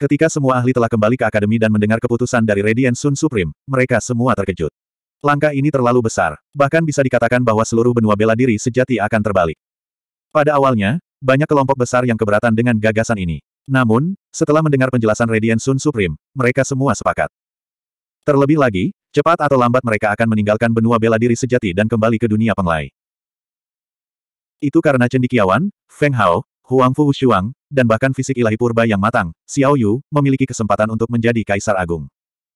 Ketika semua ahli telah kembali ke akademi dan mendengar keputusan dari Radiant Sun Supreme, mereka semua terkejut. Langkah ini terlalu besar, bahkan bisa dikatakan bahwa seluruh benua bela diri sejati akan terbalik. Pada awalnya, banyak kelompok besar yang keberatan dengan gagasan ini. Namun, setelah mendengar penjelasan Radiant Sun Supreme, mereka semua sepakat. Terlebih lagi, cepat atau lambat mereka akan meninggalkan benua bela diri sejati dan kembali ke dunia penglai. Itu karena cendikiawan, Feng Hao, Huang Fu Shuang, dan bahkan fisik ilahi purba yang matang, Xiao Yu, memiliki kesempatan untuk menjadi kaisar agung.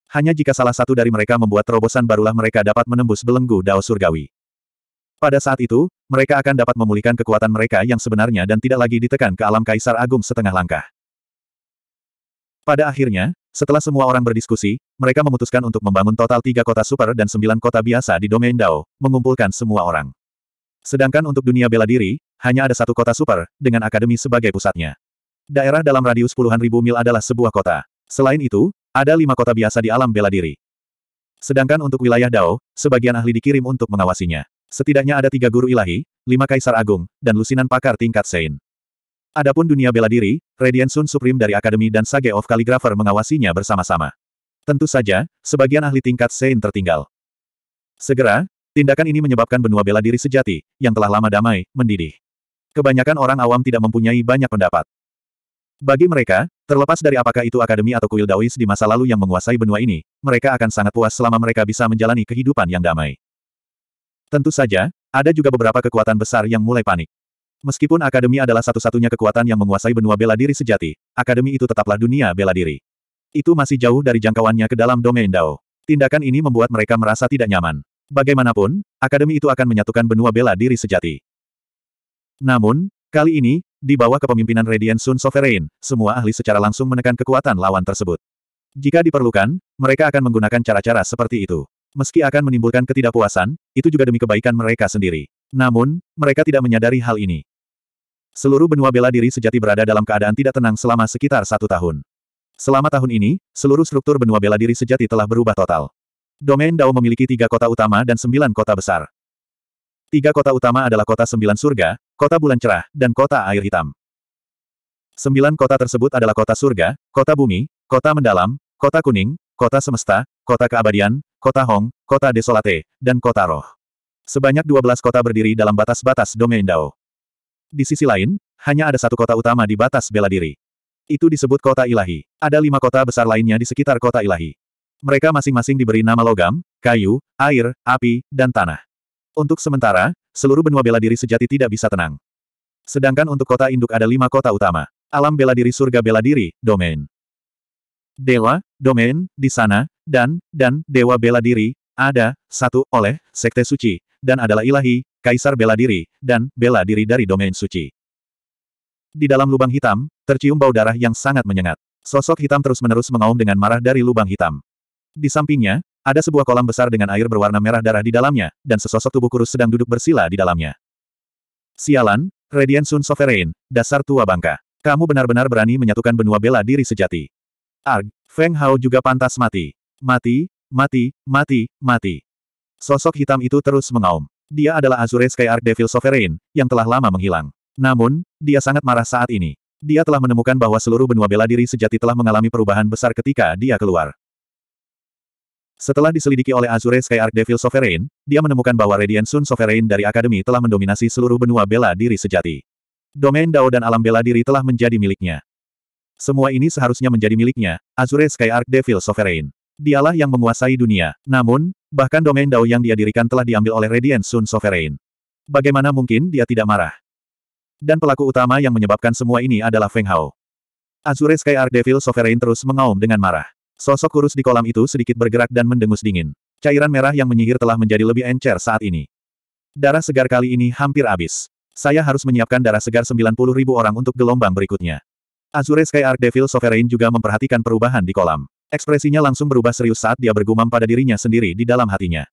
Hanya jika salah satu dari mereka membuat terobosan barulah mereka dapat menembus belenggu Dao Surgawi. Pada saat itu, mereka akan dapat memulihkan kekuatan mereka yang sebenarnya dan tidak lagi ditekan ke alam kaisar agung setengah langkah. Pada akhirnya, setelah semua orang berdiskusi, mereka memutuskan untuk membangun total tiga kota super dan sembilan kota biasa di domain Dao, mengumpulkan semua orang. Sedangkan untuk dunia bela diri, hanya ada satu kota super, dengan akademi sebagai pusatnya. Daerah dalam radius puluhan ribu mil adalah sebuah kota. Selain itu, ada lima kota biasa di alam bela diri. Sedangkan untuk wilayah Dao, sebagian ahli dikirim untuk mengawasinya. Setidaknya ada tiga guru ilahi, lima kaisar agung, dan lusinan pakar tingkat Sein. Adapun dunia bela diri, Radiant Sun Supreme dari Akademi dan Sage of Calligrapher mengawasinya bersama-sama. Tentu saja, sebagian ahli tingkat Sein tertinggal. Segera, Tindakan ini menyebabkan benua bela diri sejati, yang telah lama damai, mendidih. Kebanyakan orang awam tidak mempunyai banyak pendapat. Bagi mereka, terlepas dari apakah itu akademi atau kuil Daois di masa lalu yang menguasai benua ini, mereka akan sangat puas selama mereka bisa menjalani kehidupan yang damai. Tentu saja, ada juga beberapa kekuatan besar yang mulai panik. Meskipun akademi adalah satu-satunya kekuatan yang menguasai benua bela diri sejati, akademi itu tetaplah dunia bela diri. Itu masih jauh dari jangkauannya ke dalam domain Dao. Tindakan ini membuat mereka merasa tidak nyaman. Bagaimanapun, akademi itu akan menyatukan benua bela diri sejati. Namun, kali ini, di bawah kepemimpinan Radiant Sun Sovereign, semua ahli secara langsung menekan kekuatan lawan tersebut. Jika diperlukan, mereka akan menggunakan cara-cara seperti itu. Meski akan menimbulkan ketidakpuasan, itu juga demi kebaikan mereka sendiri. Namun, mereka tidak menyadari hal ini. Seluruh benua bela diri sejati berada dalam keadaan tidak tenang selama sekitar satu tahun. Selama tahun ini, seluruh struktur benua bela diri sejati telah berubah total. Domain Dao memiliki tiga kota utama dan sembilan kota besar. Tiga kota utama adalah kota sembilan surga, kota bulan cerah, dan kota air hitam. Sembilan kota tersebut adalah kota surga, kota bumi, kota mendalam, kota kuning, kota semesta, kota keabadian, kota hong, kota desolate, dan kota roh. Sebanyak dua belas kota berdiri dalam batas-batas domain Dao. Di sisi lain, hanya ada satu kota utama di batas bela diri. Itu disebut kota ilahi. Ada lima kota besar lainnya di sekitar kota ilahi. Mereka masing-masing diberi nama logam, kayu, air, api, dan tanah. Untuk sementara, seluruh benua bela diri sejati tidak bisa tenang. Sedangkan untuk kota induk ada lima kota utama. Alam bela diri surga bela diri, domain. Dewa, domain, di sana, dan, dan, dewa bela diri, ada, satu, oleh, sekte suci, dan adalah ilahi, kaisar bela diri, dan bela diri dari domain suci. Di dalam lubang hitam, tercium bau darah yang sangat menyengat. Sosok hitam terus-menerus mengaum dengan marah dari lubang hitam. Di sampingnya, ada sebuah kolam besar dengan air berwarna merah darah di dalamnya, dan sesosok tubuh kurus sedang duduk bersila di dalamnya. Sialan, Radiant Sun Sovereign, dasar tua bangka. Kamu benar-benar berani menyatukan benua bela diri sejati. Arg, Feng Hao juga pantas mati. Mati, mati, mati, mati. Sosok hitam itu terus mengaum. Dia adalah Azure Sky Arc Devil Sovereign, yang telah lama menghilang. Namun, dia sangat marah saat ini. Dia telah menemukan bahwa seluruh benua bela diri sejati telah mengalami perubahan besar ketika dia keluar. Setelah diselidiki oleh Azure Sky Arc Devil Sovereign, dia menemukan bahwa Radiant Sun Sovereign dari Akademi telah mendominasi seluruh benua bela diri sejati. Domain Dao dan alam bela diri telah menjadi miliknya. Semua ini seharusnya menjadi miliknya, Azure Sky Arc Devil Sovereign. Dialah yang menguasai dunia. Namun, bahkan domain Dao yang dia dirikan telah diambil oleh Radiant Sun Sovereign. Bagaimana mungkin dia tidak marah? Dan pelaku utama yang menyebabkan semua ini adalah Feng Hao. Azure Sky Arc Devil Sovereign terus mengaum dengan marah. Sosok kurus di kolam itu sedikit bergerak dan mendengus dingin. Cairan merah yang menyihir telah menjadi lebih encer saat ini. Darah segar kali ini hampir habis. Saya harus menyiapkan darah segar 90 ribu orang untuk gelombang berikutnya. Azure Sky Arc Devil Sovereign juga memperhatikan perubahan di kolam. Ekspresinya langsung berubah serius saat dia bergumam pada dirinya sendiri di dalam hatinya.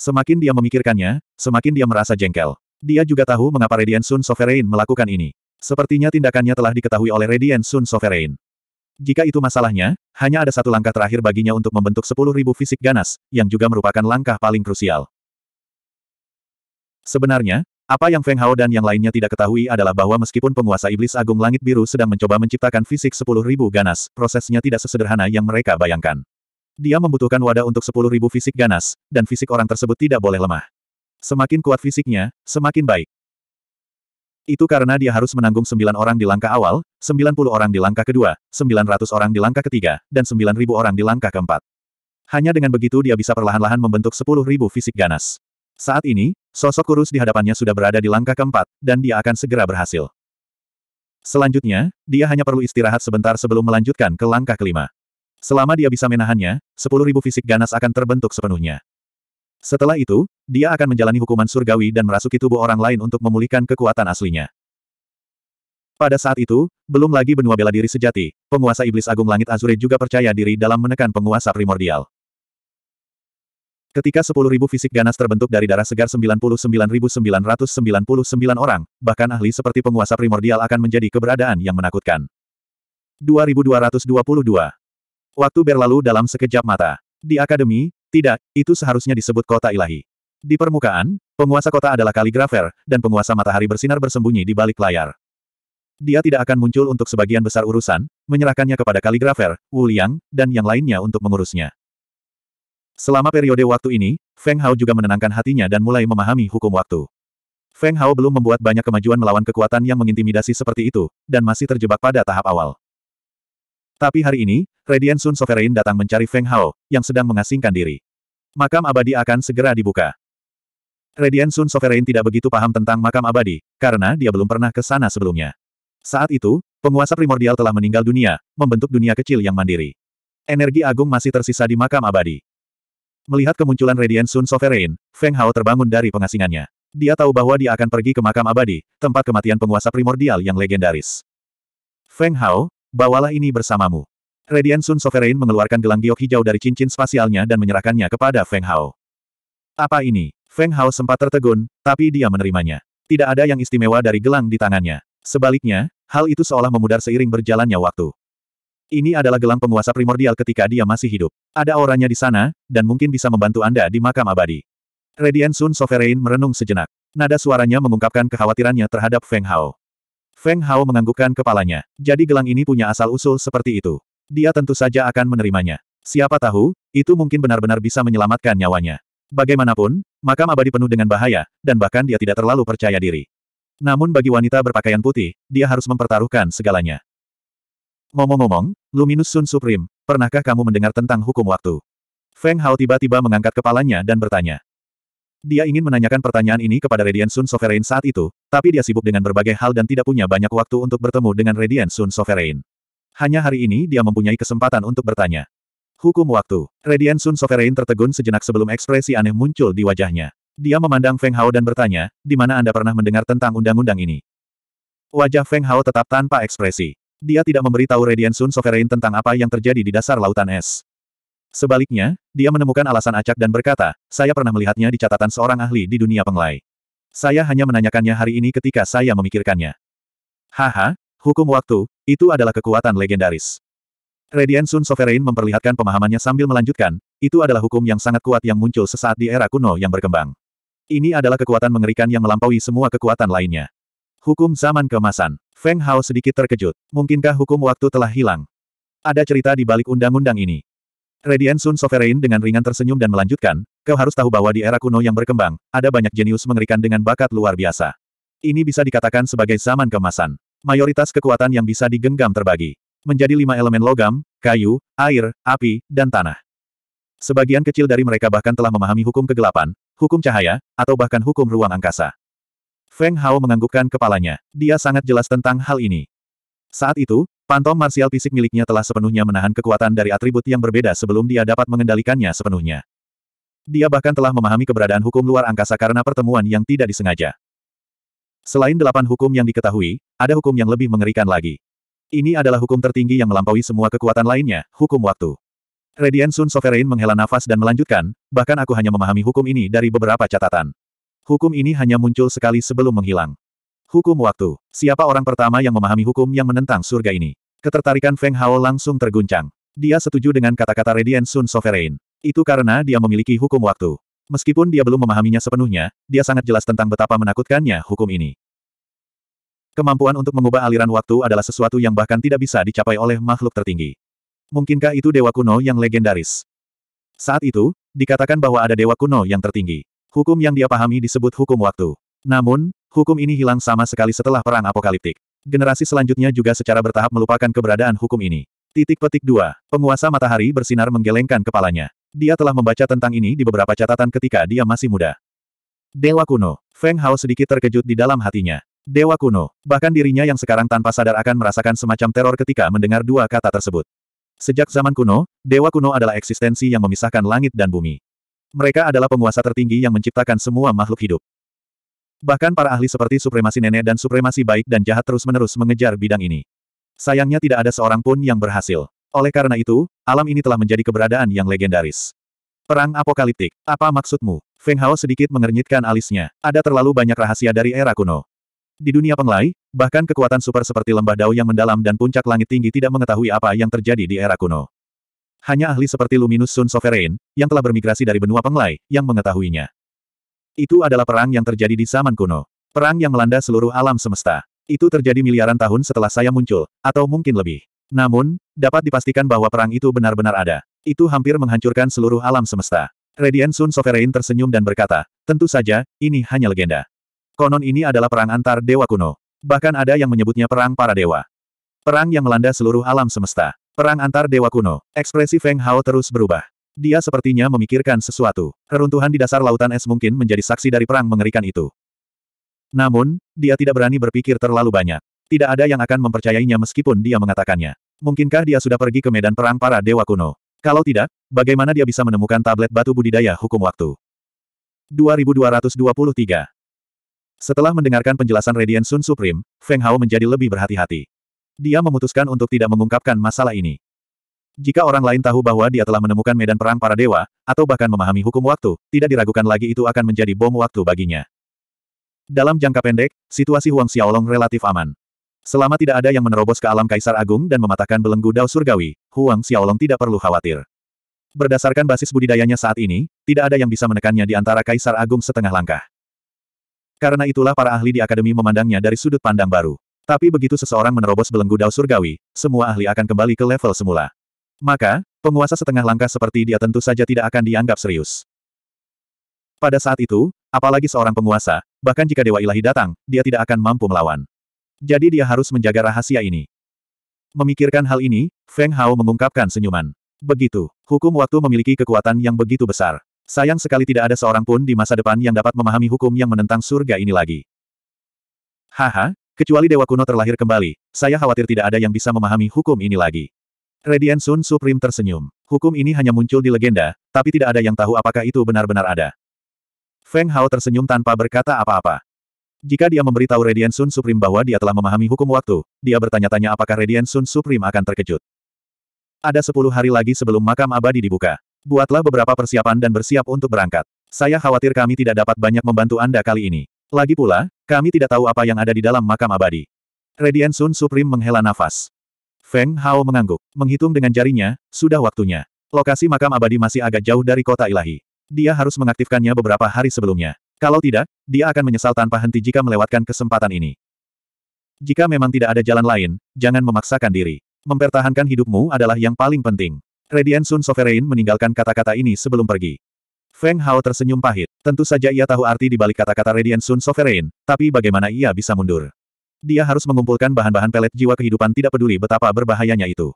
Semakin dia memikirkannya, semakin dia merasa jengkel. Dia juga tahu mengapa Radiant Sun Sovereign melakukan ini. Sepertinya tindakannya telah diketahui oleh Radiant Sun Sovereign. Jika itu masalahnya, hanya ada satu langkah terakhir baginya untuk membentuk 10.000 fisik ganas, yang juga merupakan langkah paling krusial. Sebenarnya, apa yang Feng Hao dan yang lainnya tidak ketahui adalah bahwa meskipun penguasa iblis agung langit biru sedang mencoba menciptakan fisik 10.000 ganas, prosesnya tidak sesederhana yang mereka bayangkan. Dia membutuhkan wadah untuk 10.000 fisik ganas, dan fisik orang tersebut tidak boleh lemah. Semakin kuat fisiknya, semakin baik. Itu karena dia harus menanggung 9 orang di langkah awal, 90 orang di langkah kedua, 900 orang di langkah ketiga, dan 9000 orang di langkah keempat. Hanya dengan begitu dia bisa perlahan-lahan membentuk 10.000 fisik ganas. Saat ini, sosok kurus di hadapannya sudah berada di langkah keempat, dan dia akan segera berhasil. Selanjutnya, dia hanya perlu istirahat sebentar sebelum melanjutkan ke langkah kelima. Selama dia bisa menahannya, 10.000 fisik ganas akan terbentuk sepenuhnya. Setelah itu, dia akan menjalani hukuman surgawi dan merasuki tubuh orang lain untuk memulihkan kekuatan aslinya. Pada saat itu, belum lagi benua bela diri sejati, penguasa iblis agung langit Azure juga percaya diri dalam menekan penguasa primordial. Ketika 10.000 fisik ganas terbentuk dari darah segar 99.999 orang, bahkan ahli seperti penguasa primordial akan menjadi keberadaan yang menakutkan. 2222 Waktu berlalu dalam sekejap mata. Di akademi, tidak, itu seharusnya disebut kota ilahi. Di permukaan, penguasa kota adalah kaligrafer, dan penguasa matahari bersinar bersembunyi di balik layar. Dia tidak akan muncul untuk sebagian besar urusan, menyerahkannya kepada kaligrafer, Wu Liang, dan yang lainnya untuk mengurusnya. Selama periode waktu ini, Feng Hao juga menenangkan hatinya dan mulai memahami hukum waktu. Feng Hao belum membuat banyak kemajuan melawan kekuatan yang mengintimidasi seperti itu, dan masih terjebak pada tahap awal. Tapi hari ini, Radiant Sun Sovereign datang mencari Feng Hao, yang sedang mengasingkan diri. Makam abadi akan segera dibuka. Radiant Sun Sovereign tidak begitu paham tentang makam abadi, karena dia belum pernah ke sana sebelumnya. Saat itu, penguasa primordial telah meninggal dunia, membentuk dunia kecil yang mandiri. Energi agung masih tersisa di makam abadi. Melihat kemunculan Radiant Sun Sovereign, Feng Hao terbangun dari pengasingannya. Dia tahu bahwa dia akan pergi ke makam abadi, tempat kematian penguasa primordial yang legendaris. Feng Hao, bawalah ini bersamamu. Radiant Sun Sovereign mengeluarkan gelang giok hijau dari cincin spasialnya dan menyerahkannya kepada Feng Hao. Apa ini? Feng Hao sempat tertegun, tapi dia menerimanya. Tidak ada yang istimewa dari gelang di tangannya. Sebaliknya, hal itu seolah memudar seiring berjalannya waktu. Ini adalah gelang penguasa primordial ketika dia masih hidup. Ada auranya di sana, dan mungkin bisa membantu Anda di makam abadi. Radiant Sun Sovereign merenung sejenak. Nada suaranya mengungkapkan kekhawatirannya terhadap Feng Hao. Feng Hao menganggukkan kepalanya. Jadi gelang ini punya asal-usul seperti itu. Dia tentu saja akan menerimanya. Siapa tahu, itu mungkin benar-benar bisa menyelamatkan nyawanya. Bagaimanapun, makam abadi penuh dengan bahaya, dan bahkan dia tidak terlalu percaya diri. Namun bagi wanita berpakaian putih, dia harus mempertaruhkan segalanya. Ngomong-ngomong, Luminus Sun Supreme, pernahkah kamu mendengar tentang hukum waktu? Feng Hao tiba-tiba mengangkat kepalanya dan bertanya. Dia ingin menanyakan pertanyaan ini kepada Radiant Sun Sovereign saat itu, tapi dia sibuk dengan berbagai hal dan tidak punya banyak waktu untuk bertemu dengan Radiant Sun Sovereign. Hanya hari ini dia mempunyai kesempatan untuk bertanya. Hukum waktu. Radiant Sun Sovereign tertegun sejenak sebelum ekspresi aneh muncul di wajahnya. Dia memandang Feng Hao dan bertanya, di mana Anda pernah mendengar tentang undang-undang ini? Wajah Feng Hao tetap tanpa ekspresi. Dia tidak memberitahu Radiant Sun Sovereign tentang apa yang terjadi di dasar lautan es. Sebaliknya, dia menemukan alasan acak dan berkata, saya pernah melihatnya di catatan seorang ahli di dunia penglai. Saya hanya menanyakannya hari ini ketika saya memikirkannya. Haha, hukum waktu, itu adalah kekuatan legendaris. Radiant Sun Sovereign memperlihatkan pemahamannya sambil melanjutkan, itu adalah hukum yang sangat kuat yang muncul sesaat di era kuno yang berkembang. Ini adalah kekuatan mengerikan yang melampaui semua kekuatan lainnya. Hukum zaman kemasan. Feng Hao sedikit terkejut. Mungkinkah hukum waktu telah hilang? Ada cerita di balik undang-undang ini. Radiant Sun Sovereign dengan ringan tersenyum dan melanjutkan, kau harus tahu bahwa di era kuno yang berkembang, ada banyak jenius mengerikan dengan bakat luar biasa. Ini bisa dikatakan sebagai zaman kemasan. Mayoritas kekuatan yang bisa digenggam terbagi. Menjadi lima elemen logam, kayu, air, api, dan tanah. Sebagian kecil dari mereka bahkan telah memahami hukum kegelapan, hukum cahaya, atau bahkan hukum ruang angkasa. Feng Hao menganggukkan kepalanya. Dia sangat jelas tentang hal ini. Saat itu, Pantom marsial fisik miliknya telah sepenuhnya menahan kekuatan dari atribut yang berbeda sebelum dia dapat mengendalikannya sepenuhnya. Dia bahkan telah memahami keberadaan hukum luar angkasa karena pertemuan yang tidak disengaja. Selain delapan hukum yang diketahui, ada hukum yang lebih mengerikan lagi. Ini adalah hukum tertinggi yang melampaui semua kekuatan lainnya, hukum waktu. Radiant Sun Sovereign menghela nafas dan melanjutkan, bahkan aku hanya memahami hukum ini dari beberapa catatan. Hukum ini hanya muncul sekali sebelum menghilang. Hukum waktu. Siapa orang pertama yang memahami hukum yang menentang surga ini? Ketertarikan Feng Hao langsung terguncang. Dia setuju dengan kata-kata Radiant Sun Sovereign. Itu karena dia memiliki hukum waktu. Meskipun dia belum memahaminya sepenuhnya, dia sangat jelas tentang betapa menakutkannya hukum ini. Kemampuan untuk mengubah aliran waktu adalah sesuatu yang bahkan tidak bisa dicapai oleh makhluk tertinggi. Mungkinkah itu dewa kuno yang legendaris? Saat itu, dikatakan bahwa ada dewa kuno yang tertinggi. Hukum yang dia pahami disebut hukum waktu. Namun, Hukum ini hilang sama sekali setelah perang apokaliptik. Generasi selanjutnya juga secara bertahap melupakan keberadaan hukum ini. Titik petik 2. Penguasa matahari bersinar menggelengkan kepalanya. Dia telah membaca tentang ini di beberapa catatan ketika dia masih muda. Dewa kuno. Feng Hao sedikit terkejut di dalam hatinya. Dewa kuno. Bahkan dirinya yang sekarang tanpa sadar akan merasakan semacam teror ketika mendengar dua kata tersebut. Sejak zaman kuno, dewa kuno adalah eksistensi yang memisahkan langit dan bumi. Mereka adalah penguasa tertinggi yang menciptakan semua makhluk hidup. Bahkan para ahli seperti supremasi nenek dan supremasi baik dan jahat terus-menerus mengejar bidang ini. Sayangnya tidak ada seorang pun yang berhasil. Oleh karena itu, alam ini telah menjadi keberadaan yang legendaris. Perang apokaliptik, apa maksudmu? Feng Hao sedikit mengernyitkan alisnya. Ada terlalu banyak rahasia dari era kuno. Di dunia penglai, bahkan kekuatan super seperti lembah dao yang mendalam dan puncak langit tinggi tidak mengetahui apa yang terjadi di era kuno. Hanya ahli seperti luminus Sun Sovereign, yang telah bermigrasi dari benua penglai, yang mengetahuinya. Itu adalah perang yang terjadi di zaman kuno. Perang yang melanda seluruh alam semesta. Itu terjadi miliaran tahun setelah saya muncul, atau mungkin lebih. Namun, dapat dipastikan bahwa perang itu benar-benar ada. Itu hampir menghancurkan seluruh alam semesta. Radiant Sun Sovereign tersenyum dan berkata, tentu saja, ini hanya legenda. Konon ini adalah perang antar dewa kuno. Bahkan ada yang menyebutnya perang para dewa. Perang yang melanda seluruh alam semesta. Perang antar dewa kuno. Ekspresi Feng Hao terus berubah. Dia sepertinya memikirkan sesuatu. Reruntuhan di dasar lautan es mungkin menjadi saksi dari perang mengerikan itu. Namun, dia tidak berani berpikir terlalu banyak. Tidak ada yang akan mempercayainya meskipun dia mengatakannya. Mungkinkah dia sudah pergi ke medan perang para dewa kuno? Kalau tidak, bagaimana dia bisa menemukan tablet batu budidaya hukum waktu? 2223 Setelah mendengarkan penjelasan Radiant Sun Supreme, Feng Hao menjadi lebih berhati-hati. Dia memutuskan untuk tidak mengungkapkan masalah ini. Jika orang lain tahu bahwa dia telah menemukan medan perang para dewa, atau bahkan memahami hukum waktu, tidak diragukan lagi itu akan menjadi bom waktu baginya. Dalam jangka pendek, situasi Huang Xiaolong relatif aman. Selama tidak ada yang menerobos ke alam Kaisar Agung dan mematahkan belenggu dao surgawi, Huang Xiaolong tidak perlu khawatir. Berdasarkan basis budidayanya saat ini, tidak ada yang bisa menekannya di antara Kaisar Agung setengah langkah. Karena itulah para ahli di Akademi memandangnya dari sudut pandang baru. Tapi begitu seseorang menerobos belenggu dao surgawi, semua ahli akan kembali ke level semula. Maka, penguasa setengah langkah seperti dia tentu saja tidak akan dianggap serius. Pada saat itu, apalagi seorang penguasa, bahkan jika Dewa Ilahi datang, dia tidak akan mampu melawan. Jadi dia harus menjaga rahasia ini. Memikirkan hal ini, Feng Hao mengungkapkan senyuman. Begitu, hukum waktu memiliki kekuatan yang begitu besar. Sayang sekali tidak ada seorang pun di masa depan yang dapat memahami hukum yang menentang surga ini lagi. Haha, kecuali Dewa Kuno terlahir kembali, saya khawatir tidak ada yang bisa memahami hukum ini lagi. Radiant Sun Supreme tersenyum. Hukum ini hanya muncul di legenda, tapi tidak ada yang tahu apakah itu benar-benar ada. Feng Hao tersenyum tanpa berkata apa-apa. Jika dia memberitahu Radiant Sun Supreme bahwa dia telah memahami hukum waktu, dia bertanya-tanya apakah Radiant Sun Supreme akan terkejut. Ada sepuluh hari lagi sebelum makam abadi dibuka. Buatlah beberapa persiapan dan bersiap untuk berangkat. Saya khawatir kami tidak dapat banyak membantu Anda kali ini. Lagi pula, kami tidak tahu apa yang ada di dalam makam abadi. Radiant Sun Supreme menghela nafas. Feng Hao mengangguk. Menghitung dengan jarinya, sudah waktunya. Lokasi makam abadi masih agak jauh dari kota ilahi. Dia harus mengaktifkannya beberapa hari sebelumnya. Kalau tidak, dia akan menyesal tanpa henti jika melewatkan kesempatan ini. Jika memang tidak ada jalan lain, jangan memaksakan diri. Mempertahankan hidupmu adalah yang paling penting. Radiant Sun Sovereign meninggalkan kata-kata ini sebelum pergi. Feng Hao tersenyum pahit. Tentu saja ia tahu arti di balik kata-kata Radiant Sun Sovereign, tapi bagaimana ia bisa mundur? Dia harus mengumpulkan bahan-bahan pelet jiwa kehidupan tidak peduli betapa berbahayanya itu.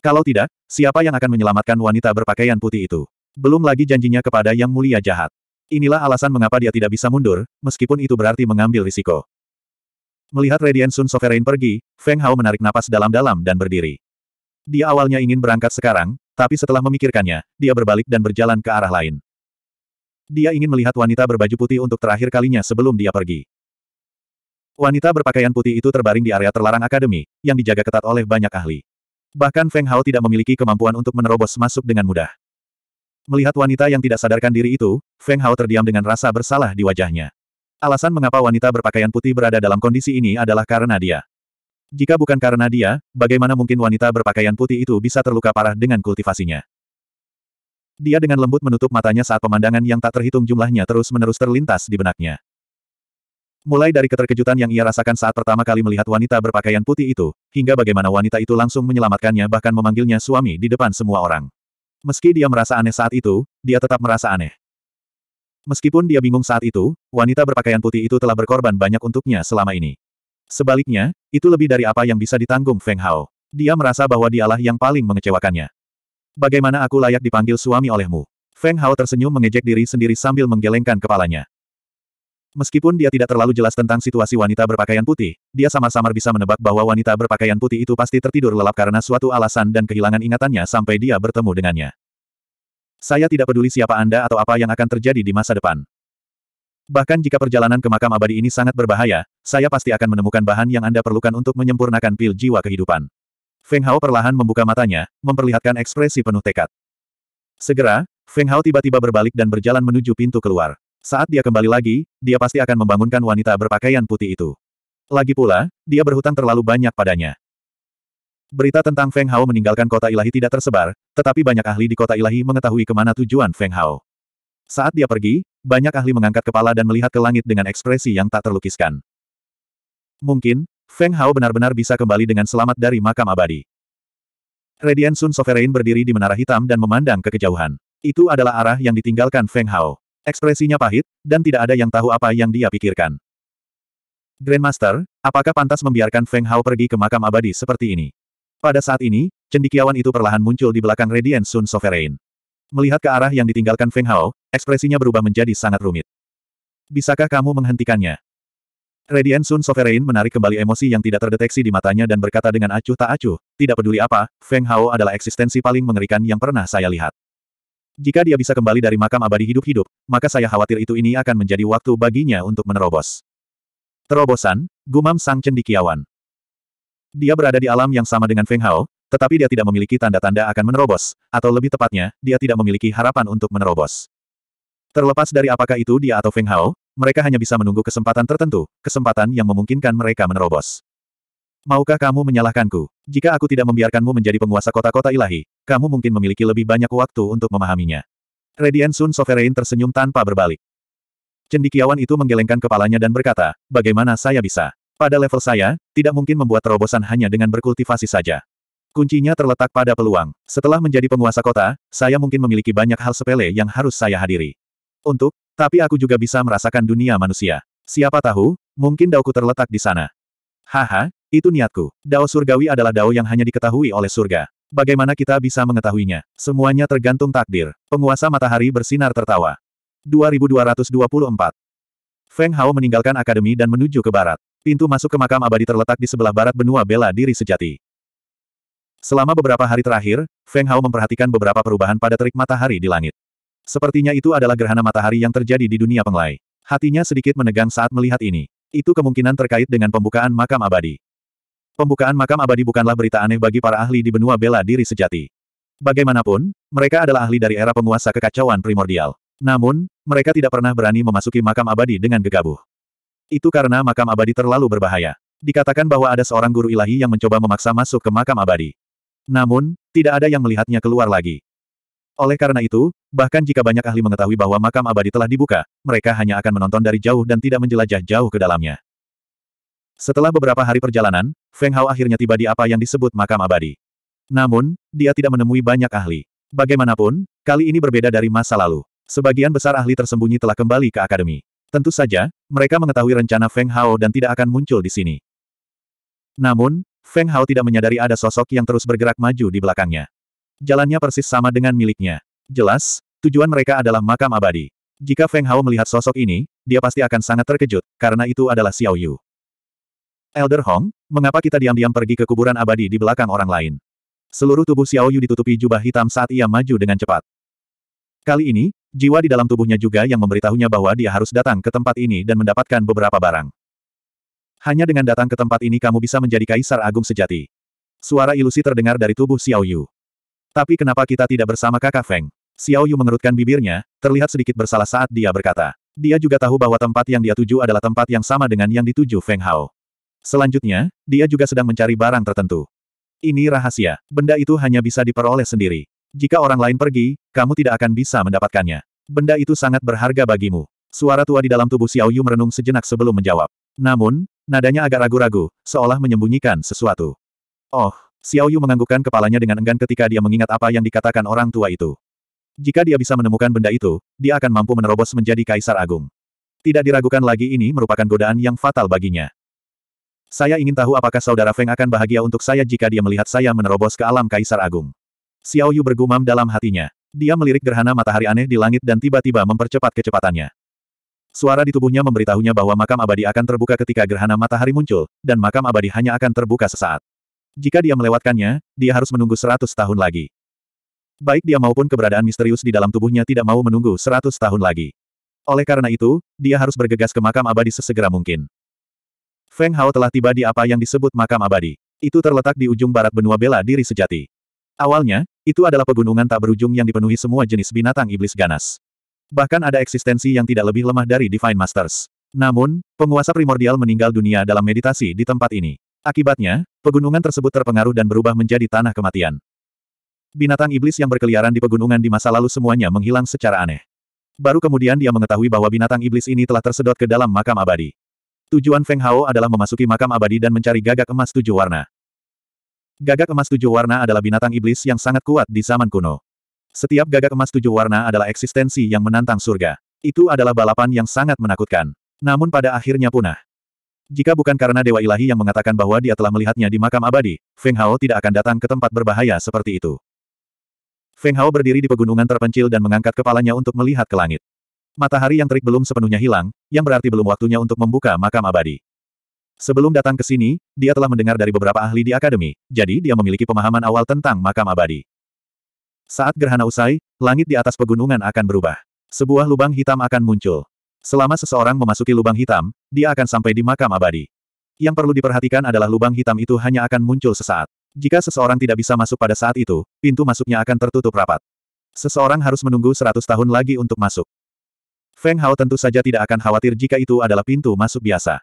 Kalau tidak, siapa yang akan menyelamatkan wanita berpakaian putih itu? Belum lagi janjinya kepada Yang Mulia Jahat. Inilah alasan mengapa dia tidak bisa mundur, meskipun itu berarti mengambil risiko. Melihat Radiant Sun Sovereign pergi, Feng Hao menarik napas dalam-dalam dan berdiri. Dia awalnya ingin berangkat sekarang, tapi setelah memikirkannya, dia berbalik dan berjalan ke arah lain. Dia ingin melihat wanita berbaju putih untuk terakhir kalinya sebelum dia pergi. Wanita berpakaian putih itu terbaring di area terlarang akademi, yang dijaga ketat oleh banyak ahli. Bahkan Feng Hao tidak memiliki kemampuan untuk menerobos masuk dengan mudah. Melihat wanita yang tidak sadarkan diri itu, Feng Hao terdiam dengan rasa bersalah di wajahnya. Alasan mengapa wanita berpakaian putih berada dalam kondisi ini adalah karena dia. Jika bukan karena dia, bagaimana mungkin wanita berpakaian putih itu bisa terluka parah dengan kultivasinya? Dia dengan lembut menutup matanya saat pemandangan yang tak terhitung jumlahnya terus-menerus terlintas di benaknya. Mulai dari keterkejutan yang ia rasakan saat pertama kali melihat wanita berpakaian putih itu, hingga bagaimana wanita itu langsung menyelamatkannya bahkan memanggilnya suami di depan semua orang. Meski dia merasa aneh saat itu, dia tetap merasa aneh. Meskipun dia bingung saat itu, wanita berpakaian putih itu telah berkorban banyak untuknya selama ini. Sebaliknya, itu lebih dari apa yang bisa ditanggung Feng Hao. Dia merasa bahwa dialah yang paling mengecewakannya. Bagaimana aku layak dipanggil suami olehmu? Feng Hao tersenyum mengejek diri sendiri sambil menggelengkan kepalanya. Meskipun dia tidak terlalu jelas tentang situasi wanita berpakaian putih, dia samar-samar bisa menebak bahwa wanita berpakaian putih itu pasti tertidur lelap karena suatu alasan dan kehilangan ingatannya sampai dia bertemu dengannya. Saya tidak peduli siapa Anda atau apa yang akan terjadi di masa depan. Bahkan jika perjalanan ke makam abadi ini sangat berbahaya, saya pasti akan menemukan bahan yang Anda perlukan untuk menyempurnakan pil jiwa kehidupan. Feng Hao perlahan membuka matanya, memperlihatkan ekspresi penuh tekad. Segera, Feng Hao tiba-tiba berbalik dan berjalan menuju pintu keluar. Saat dia kembali lagi, dia pasti akan membangunkan wanita berpakaian putih itu. Lagi pula, dia berhutang terlalu banyak padanya. Berita tentang Feng Hao meninggalkan kota ilahi tidak tersebar, tetapi banyak ahli di kota ilahi mengetahui kemana tujuan Feng Hao. Saat dia pergi, banyak ahli mengangkat kepala dan melihat ke langit dengan ekspresi yang tak terlukiskan. Mungkin, Feng Hao benar-benar bisa kembali dengan selamat dari makam abadi. Radiant Sun Sovereign berdiri di menara hitam dan memandang ke kejauhan. Itu adalah arah yang ditinggalkan Feng Hao. Ekspresinya pahit, dan tidak ada yang tahu apa yang dia pikirkan. Grandmaster, apakah pantas membiarkan Feng Hao pergi ke makam abadi seperti ini? Pada saat ini, cendikiawan itu perlahan muncul di belakang Radiant Sun Sovereign. Melihat ke arah yang ditinggalkan Feng Hao, ekspresinya berubah menjadi sangat rumit. Bisakah kamu menghentikannya? Radiant Sun Sovereign menarik kembali emosi yang tidak terdeteksi di matanya dan berkata dengan acuh tak acuh, tidak peduli apa, Feng Hao adalah eksistensi paling mengerikan yang pernah saya lihat. Jika dia bisa kembali dari makam abadi hidup-hidup, maka saya khawatir itu ini akan menjadi waktu baginya untuk menerobos. Terobosan, gumam sang cendikiawan. Dia berada di alam yang sama dengan Feng Hao, tetapi dia tidak memiliki tanda-tanda akan menerobos, atau lebih tepatnya, dia tidak memiliki harapan untuk menerobos. Terlepas dari apakah itu dia atau Feng Hao, mereka hanya bisa menunggu kesempatan tertentu, kesempatan yang memungkinkan mereka menerobos. Maukah kamu menyalahkanku? Jika aku tidak membiarkanmu menjadi penguasa kota-kota ilahi, kamu mungkin memiliki lebih banyak waktu untuk memahaminya. Radiant Sun Sovereign tersenyum tanpa berbalik. Cendikiawan itu menggelengkan kepalanya dan berkata, bagaimana saya bisa? Pada level saya, tidak mungkin membuat terobosan hanya dengan berkultivasi saja. Kuncinya terletak pada peluang. Setelah menjadi penguasa kota, saya mungkin memiliki banyak hal sepele yang harus saya hadiri. Untuk, tapi aku juga bisa merasakan dunia manusia. Siapa tahu, mungkin dauku terletak di sana. Haha, itu niatku. Dao surgawi adalah dao yang hanya diketahui oleh surga. Bagaimana kita bisa mengetahuinya? Semuanya tergantung takdir. Penguasa matahari bersinar tertawa. 2224 Feng Hao meninggalkan akademi dan menuju ke barat. Pintu masuk ke makam abadi terletak di sebelah barat benua bela diri sejati. Selama beberapa hari terakhir, Feng Hao memperhatikan beberapa perubahan pada terik matahari di langit. Sepertinya itu adalah gerhana matahari yang terjadi di dunia penglai. Hatinya sedikit menegang saat melihat ini. Itu kemungkinan terkait dengan pembukaan makam abadi pembukaan makam abadi bukanlah berita aneh bagi para ahli di benua bela diri sejati. Bagaimanapun, mereka adalah ahli dari era penguasa kekacauan primordial. Namun, mereka tidak pernah berani memasuki makam abadi dengan gegabah. Itu karena makam abadi terlalu berbahaya. Dikatakan bahwa ada seorang guru ilahi yang mencoba memaksa masuk ke makam abadi. Namun, tidak ada yang melihatnya keluar lagi. Oleh karena itu, bahkan jika banyak ahli mengetahui bahwa makam abadi telah dibuka, mereka hanya akan menonton dari jauh dan tidak menjelajah jauh ke dalamnya. Setelah beberapa hari perjalanan, Feng Hao akhirnya tiba di apa yang disebut makam abadi. Namun, dia tidak menemui banyak ahli. Bagaimanapun, kali ini berbeda dari masa lalu. Sebagian besar ahli tersembunyi telah kembali ke akademi. Tentu saja, mereka mengetahui rencana Feng Hao dan tidak akan muncul di sini. Namun, Feng Hao tidak menyadari ada sosok yang terus bergerak maju di belakangnya. Jalannya persis sama dengan miliknya. Jelas, tujuan mereka adalah makam abadi. Jika Feng Hao melihat sosok ini, dia pasti akan sangat terkejut, karena itu adalah Xiao Yu. Elder Hong, mengapa kita diam-diam pergi ke kuburan abadi di belakang orang lain? Seluruh tubuh Xiao Yu ditutupi jubah hitam saat ia maju dengan cepat. Kali ini, jiwa di dalam tubuhnya juga yang memberitahunya bahwa dia harus datang ke tempat ini dan mendapatkan beberapa barang. Hanya dengan datang ke tempat ini kamu bisa menjadi kaisar agung sejati. Suara ilusi terdengar dari tubuh Xiao Yu. Tapi kenapa kita tidak bersama kakak Feng? Xiao Yu mengerutkan bibirnya, terlihat sedikit bersalah saat dia berkata. Dia juga tahu bahwa tempat yang dia tuju adalah tempat yang sama dengan yang dituju Feng Hao. Selanjutnya, dia juga sedang mencari barang tertentu. Ini rahasia, benda itu hanya bisa diperoleh sendiri. Jika orang lain pergi, kamu tidak akan bisa mendapatkannya. Benda itu sangat berharga bagimu. Suara tua di dalam tubuh Xiao Yu merenung sejenak sebelum menjawab. Namun, nadanya agak ragu-ragu, seolah menyembunyikan sesuatu. Oh, Xiao Yu menganggukkan kepalanya dengan enggan ketika dia mengingat apa yang dikatakan orang tua itu. Jika dia bisa menemukan benda itu, dia akan mampu menerobos menjadi kaisar agung. Tidak diragukan lagi ini merupakan godaan yang fatal baginya. Saya ingin tahu apakah saudara Feng akan bahagia untuk saya jika dia melihat saya menerobos ke alam Kaisar Agung. Xiao Yu bergumam dalam hatinya. Dia melirik gerhana matahari aneh di langit dan tiba-tiba mempercepat kecepatannya. Suara di tubuhnya memberitahunya bahwa makam abadi akan terbuka ketika gerhana matahari muncul, dan makam abadi hanya akan terbuka sesaat. Jika dia melewatkannya, dia harus menunggu seratus tahun lagi. Baik dia maupun keberadaan misterius di dalam tubuhnya tidak mau menunggu seratus tahun lagi. Oleh karena itu, dia harus bergegas ke makam abadi sesegera mungkin. Feng Hao telah tiba di apa yang disebut makam abadi. Itu terletak di ujung barat benua bela diri sejati. Awalnya, itu adalah pegunungan tak berujung yang dipenuhi semua jenis binatang iblis ganas. Bahkan ada eksistensi yang tidak lebih lemah dari Divine Masters. Namun, penguasa primordial meninggal dunia dalam meditasi di tempat ini. Akibatnya, pegunungan tersebut terpengaruh dan berubah menjadi tanah kematian. Binatang iblis yang berkeliaran di pegunungan di masa lalu semuanya menghilang secara aneh. Baru kemudian dia mengetahui bahwa binatang iblis ini telah tersedot ke dalam makam abadi. Tujuan Feng Hao adalah memasuki makam abadi dan mencari gagak emas tujuh warna. Gagak emas tujuh warna adalah binatang iblis yang sangat kuat di zaman kuno. Setiap gagak emas tujuh warna adalah eksistensi yang menantang surga. Itu adalah balapan yang sangat menakutkan. Namun pada akhirnya punah. Jika bukan karena Dewa Ilahi yang mengatakan bahwa dia telah melihatnya di makam abadi, Feng Hao tidak akan datang ke tempat berbahaya seperti itu. Feng Hao berdiri di pegunungan terpencil dan mengangkat kepalanya untuk melihat ke langit. Matahari yang terik belum sepenuhnya hilang, yang berarti belum waktunya untuk membuka makam abadi. Sebelum datang ke sini, dia telah mendengar dari beberapa ahli di akademi, jadi dia memiliki pemahaman awal tentang makam abadi. Saat gerhana usai, langit di atas pegunungan akan berubah. Sebuah lubang hitam akan muncul. Selama seseorang memasuki lubang hitam, dia akan sampai di makam abadi. Yang perlu diperhatikan adalah lubang hitam itu hanya akan muncul sesaat. Jika seseorang tidak bisa masuk pada saat itu, pintu masuknya akan tertutup rapat. Seseorang harus menunggu 100 tahun lagi untuk masuk. Feng Hao tentu saja tidak akan khawatir jika itu adalah pintu masuk biasa.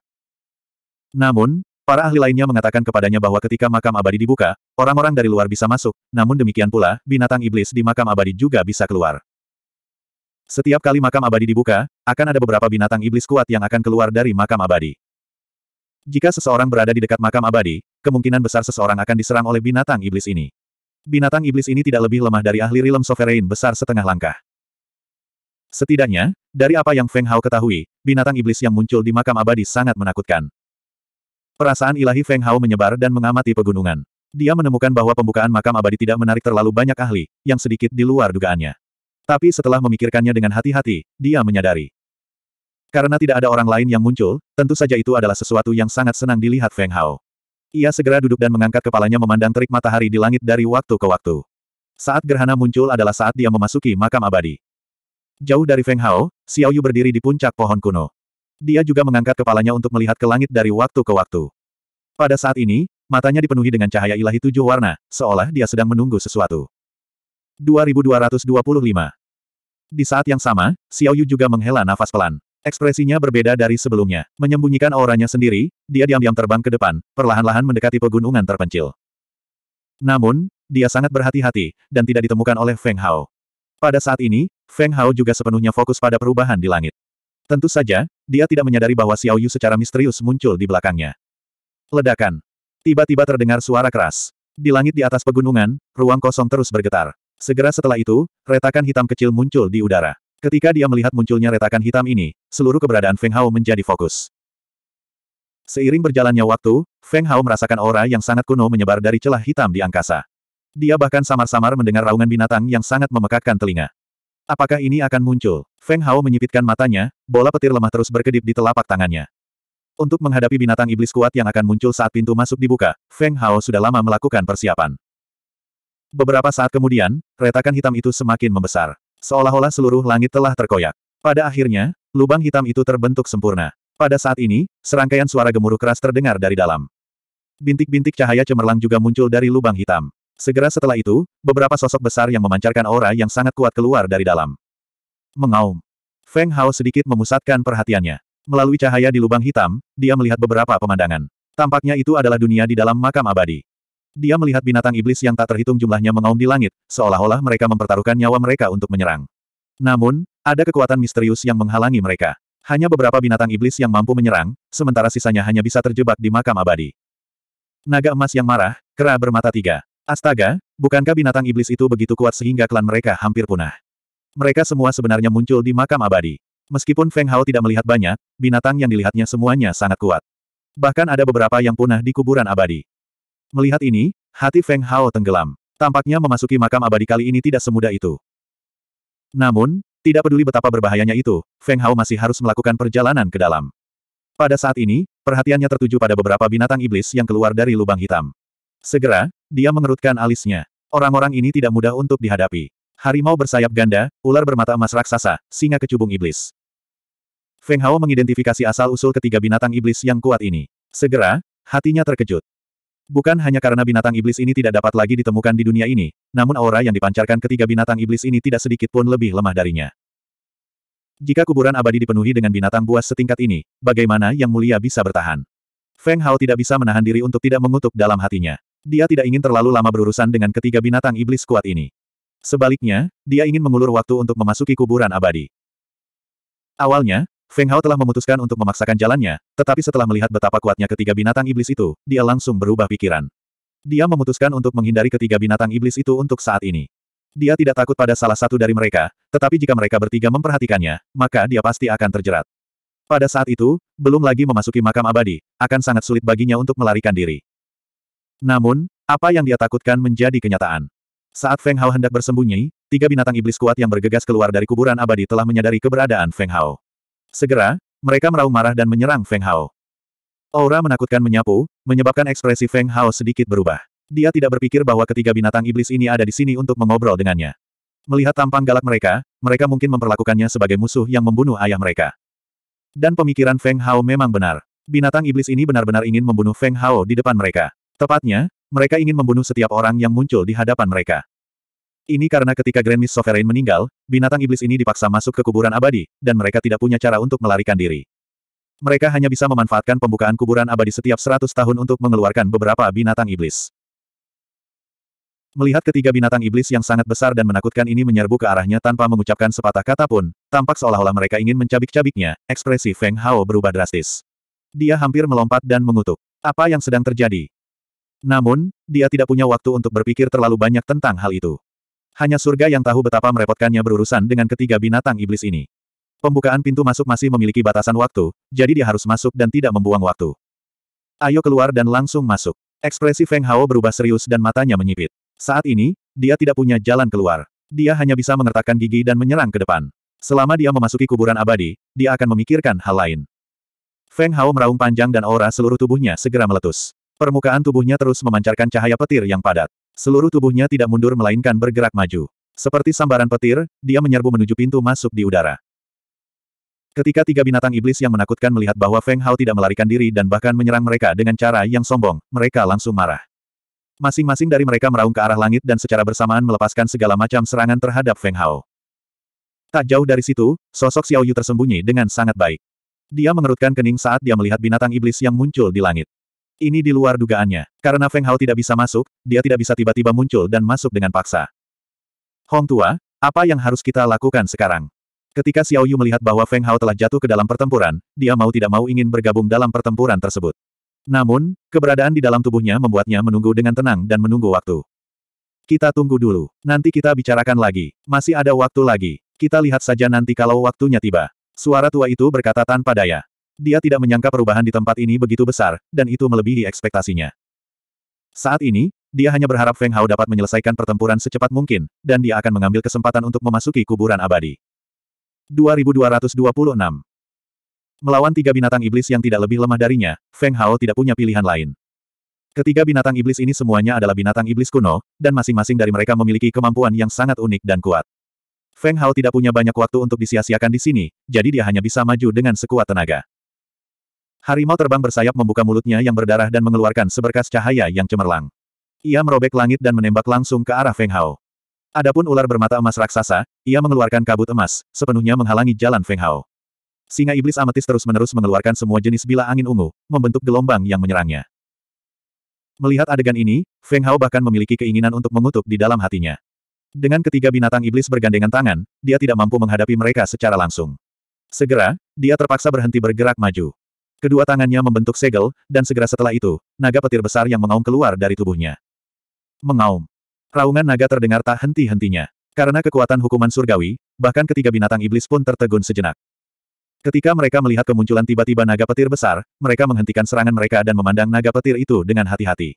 Namun, para ahli lainnya mengatakan kepadanya bahwa ketika makam abadi dibuka, orang-orang dari luar bisa masuk, namun demikian pula, binatang iblis di makam abadi juga bisa keluar. Setiap kali makam abadi dibuka, akan ada beberapa binatang iblis kuat yang akan keluar dari makam abadi. Jika seseorang berada di dekat makam abadi, kemungkinan besar seseorang akan diserang oleh binatang iblis ini. Binatang iblis ini tidak lebih lemah dari ahli rilem sovereign besar setengah langkah. Setidaknya, dari apa yang Feng Hao ketahui, binatang iblis yang muncul di makam abadi sangat menakutkan. Perasaan ilahi Feng Hao menyebar dan mengamati pegunungan. Dia menemukan bahwa pembukaan makam abadi tidak menarik terlalu banyak ahli, yang sedikit di luar dugaannya. Tapi setelah memikirkannya dengan hati-hati, dia menyadari. Karena tidak ada orang lain yang muncul, tentu saja itu adalah sesuatu yang sangat senang dilihat Feng Hao. Ia segera duduk dan mengangkat kepalanya memandang terik matahari di langit dari waktu ke waktu. Saat gerhana muncul adalah saat dia memasuki makam abadi. Jauh dari Feng Hao, Xiao Yu berdiri di puncak pohon kuno. Dia juga mengangkat kepalanya untuk melihat ke langit dari waktu ke waktu. Pada saat ini, matanya dipenuhi dengan cahaya ilahi tujuh warna, seolah dia sedang menunggu sesuatu. 2225 Di saat yang sama, Xiao Yu juga menghela nafas pelan. Ekspresinya berbeda dari sebelumnya. Menyembunyikan auranya sendiri, dia diam-diam terbang ke depan, perlahan-lahan mendekati pegunungan terpencil. Namun, dia sangat berhati-hati, dan tidak ditemukan oleh Feng Hao. Pada saat ini, Feng Hao juga sepenuhnya fokus pada perubahan di langit. Tentu saja, dia tidak menyadari bahwa Xiao Yu secara misterius muncul di belakangnya. Ledakan. Tiba-tiba terdengar suara keras. Di langit di atas pegunungan, ruang kosong terus bergetar. Segera setelah itu, retakan hitam kecil muncul di udara. Ketika dia melihat munculnya retakan hitam ini, seluruh keberadaan Feng Hao menjadi fokus. Seiring berjalannya waktu, Feng Hao merasakan aura yang sangat kuno menyebar dari celah hitam di angkasa. Dia bahkan samar-samar mendengar raungan binatang yang sangat memekakkan telinga. Apakah ini akan muncul? Feng Hao menyipitkan matanya, bola petir lemah terus berkedip di telapak tangannya. Untuk menghadapi binatang iblis kuat yang akan muncul saat pintu masuk dibuka, Feng Hao sudah lama melakukan persiapan. Beberapa saat kemudian, retakan hitam itu semakin membesar. Seolah-olah seluruh langit telah terkoyak. Pada akhirnya, lubang hitam itu terbentuk sempurna. Pada saat ini, serangkaian suara gemuruh keras terdengar dari dalam. Bintik-bintik cahaya cemerlang juga muncul dari lubang hitam. Segera setelah itu, beberapa sosok besar yang memancarkan aura yang sangat kuat keluar dari dalam. Mengaum. Feng Hao sedikit memusatkan perhatiannya. Melalui cahaya di lubang hitam, dia melihat beberapa pemandangan. Tampaknya itu adalah dunia di dalam makam abadi. Dia melihat binatang iblis yang tak terhitung jumlahnya mengaum di langit, seolah-olah mereka mempertaruhkan nyawa mereka untuk menyerang. Namun, ada kekuatan misterius yang menghalangi mereka. Hanya beberapa binatang iblis yang mampu menyerang, sementara sisanya hanya bisa terjebak di makam abadi. Naga emas yang marah, kera bermata tiga. Astaga, bukankah binatang iblis itu begitu kuat sehingga klan mereka hampir punah? Mereka semua sebenarnya muncul di makam abadi. Meskipun Feng Hao tidak melihat banyak, binatang yang dilihatnya semuanya sangat kuat. Bahkan ada beberapa yang punah di kuburan abadi. Melihat ini, hati Feng Hao tenggelam. Tampaknya memasuki makam abadi kali ini tidak semudah itu. Namun, tidak peduli betapa berbahayanya itu, Feng Hao masih harus melakukan perjalanan ke dalam. Pada saat ini, perhatiannya tertuju pada beberapa binatang iblis yang keluar dari lubang hitam. Segera, dia mengerutkan alisnya. Orang-orang ini tidak mudah untuk dihadapi. Harimau bersayap ganda, ular bermata emas raksasa, singa kecubung iblis. Feng Hao mengidentifikasi asal-usul ketiga binatang iblis yang kuat ini. Segera, hatinya terkejut. Bukan hanya karena binatang iblis ini tidak dapat lagi ditemukan di dunia ini, namun aura yang dipancarkan ketiga binatang iblis ini tidak sedikit pun lebih lemah darinya. Jika kuburan abadi dipenuhi dengan binatang buas setingkat ini, bagaimana Yang Mulia bisa bertahan? Feng Hao tidak bisa menahan diri untuk tidak mengutuk dalam hatinya dia tidak ingin terlalu lama berurusan dengan ketiga binatang iblis kuat ini. Sebaliknya, dia ingin mengulur waktu untuk memasuki kuburan abadi. Awalnya, Feng Hao telah memutuskan untuk memaksakan jalannya, tetapi setelah melihat betapa kuatnya ketiga binatang iblis itu, dia langsung berubah pikiran. Dia memutuskan untuk menghindari ketiga binatang iblis itu untuk saat ini. Dia tidak takut pada salah satu dari mereka, tetapi jika mereka bertiga memperhatikannya, maka dia pasti akan terjerat. Pada saat itu, belum lagi memasuki makam abadi, akan sangat sulit baginya untuk melarikan diri. Namun, apa yang dia takutkan menjadi kenyataan. Saat Feng Hao hendak bersembunyi, tiga binatang iblis kuat yang bergegas keluar dari kuburan abadi telah menyadari keberadaan Feng Hao. Segera, mereka meraung marah dan menyerang Feng Hao. Aura menakutkan menyapu, menyebabkan ekspresi Feng Hao sedikit berubah. Dia tidak berpikir bahwa ketiga binatang iblis ini ada di sini untuk mengobrol dengannya. Melihat tampang galak mereka, mereka mungkin memperlakukannya sebagai musuh yang membunuh ayah mereka. Dan pemikiran Feng Hao memang benar. Binatang iblis ini benar-benar ingin membunuh Feng Hao di depan mereka. Tepatnya, mereka ingin membunuh setiap orang yang muncul di hadapan mereka. Ini karena ketika Grand Miss Sovereign meninggal, binatang iblis ini dipaksa masuk ke kuburan abadi, dan mereka tidak punya cara untuk melarikan diri. Mereka hanya bisa memanfaatkan pembukaan kuburan abadi setiap 100 tahun untuk mengeluarkan beberapa binatang iblis. Melihat ketiga binatang iblis yang sangat besar dan menakutkan ini menyerbu ke arahnya tanpa mengucapkan sepatah kata pun, tampak seolah-olah mereka ingin mencabik-cabiknya, ekspresi Feng Hao berubah drastis. Dia hampir melompat dan mengutuk. Apa yang sedang terjadi? Namun, dia tidak punya waktu untuk berpikir terlalu banyak tentang hal itu. Hanya surga yang tahu betapa merepotkannya berurusan dengan ketiga binatang iblis ini. Pembukaan pintu masuk masih memiliki batasan waktu, jadi dia harus masuk dan tidak membuang waktu. Ayo keluar dan langsung masuk. Ekspresi Feng Hao berubah serius dan matanya menyipit. Saat ini, dia tidak punya jalan keluar. Dia hanya bisa mengertakkan gigi dan menyerang ke depan. Selama dia memasuki kuburan abadi, dia akan memikirkan hal lain. Feng Hao meraung panjang dan aura seluruh tubuhnya segera meletus. Permukaan tubuhnya terus memancarkan cahaya petir yang padat. Seluruh tubuhnya tidak mundur melainkan bergerak maju. Seperti sambaran petir, dia menyerbu menuju pintu masuk di udara. Ketika tiga binatang iblis yang menakutkan melihat bahwa Feng Hao tidak melarikan diri dan bahkan menyerang mereka dengan cara yang sombong, mereka langsung marah. Masing-masing dari mereka meraung ke arah langit dan secara bersamaan melepaskan segala macam serangan terhadap Feng Hao. Tak jauh dari situ, sosok Xiao Yu tersembunyi dengan sangat baik. Dia mengerutkan kening saat dia melihat binatang iblis yang muncul di langit. Ini di luar dugaannya. Karena Feng Hao tidak bisa masuk, dia tidak bisa tiba-tiba muncul dan masuk dengan paksa. Hong Tua, apa yang harus kita lakukan sekarang? Ketika Xiao Yu melihat bahwa Feng Hao telah jatuh ke dalam pertempuran, dia mau tidak mau ingin bergabung dalam pertempuran tersebut. Namun, keberadaan di dalam tubuhnya membuatnya menunggu dengan tenang dan menunggu waktu. Kita tunggu dulu. Nanti kita bicarakan lagi. Masih ada waktu lagi. Kita lihat saja nanti kalau waktunya tiba. Suara tua itu berkata tanpa daya. Dia tidak menyangka perubahan di tempat ini begitu besar, dan itu melebihi ekspektasinya. Saat ini, dia hanya berharap Feng Hao dapat menyelesaikan pertempuran secepat mungkin, dan dia akan mengambil kesempatan untuk memasuki kuburan abadi. 2226 Melawan tiga binatang iblis yang tidak lebih lemah darinya, Feng Hao tidak punya pilihan lain. Ketiga binatang iblis ini semuanya adalah binatang iblis kuno, dan masing-masing dari mereka memiliki kemampuan yang sangat unik dan kuat. Feng Hao tidak punya banyak waktu untuk disia-siakan di sini, jadi dia hanya bisa maju dengan sekuat tenaga. Harimau terbang bersayap membuka mulutnya yang berdarah dan mengeluarkan seberkas cahaya yang cemerlang. Ia merobek langit dan menembak langsung ke arah Feng Hao. Adapun ular bermata emas raksasa, ia mengeluarkan kabut emas, sepenuhnya menghalangi jalan Feng Hao. Singa iblis ametis terus-menerus mengeluarkan semua jenis bila angin ungu, membentuk gelombang yang menyerangnya. Melihat adegan ini, Feng Hao bahkan memiliki keinginan untuk mengutuk di dalam hatinya. Dengan ketiga binatang iblis bergandengan tangan, dia tidak mampu menghadapi mereka secara langsung. Segera, dia terpaksa berhenti bergerak maju. Kedua tangannya membentuk segel, dan segera setelah itu, naga petir besar yang mengaum keluar dari tubuhnya. Mengaum. Raungan naga terdengar tak henti-hentinya. Karena kekuatan hukuman surgawi, bahkan ketiga binatang iblis pun tertegun sejenak. Ketika mereka melihat kemunculan tiba-tiba naga petir besar, mereka menghentikan serangan mereka dan memandang naga petir itu dengan hati-hati.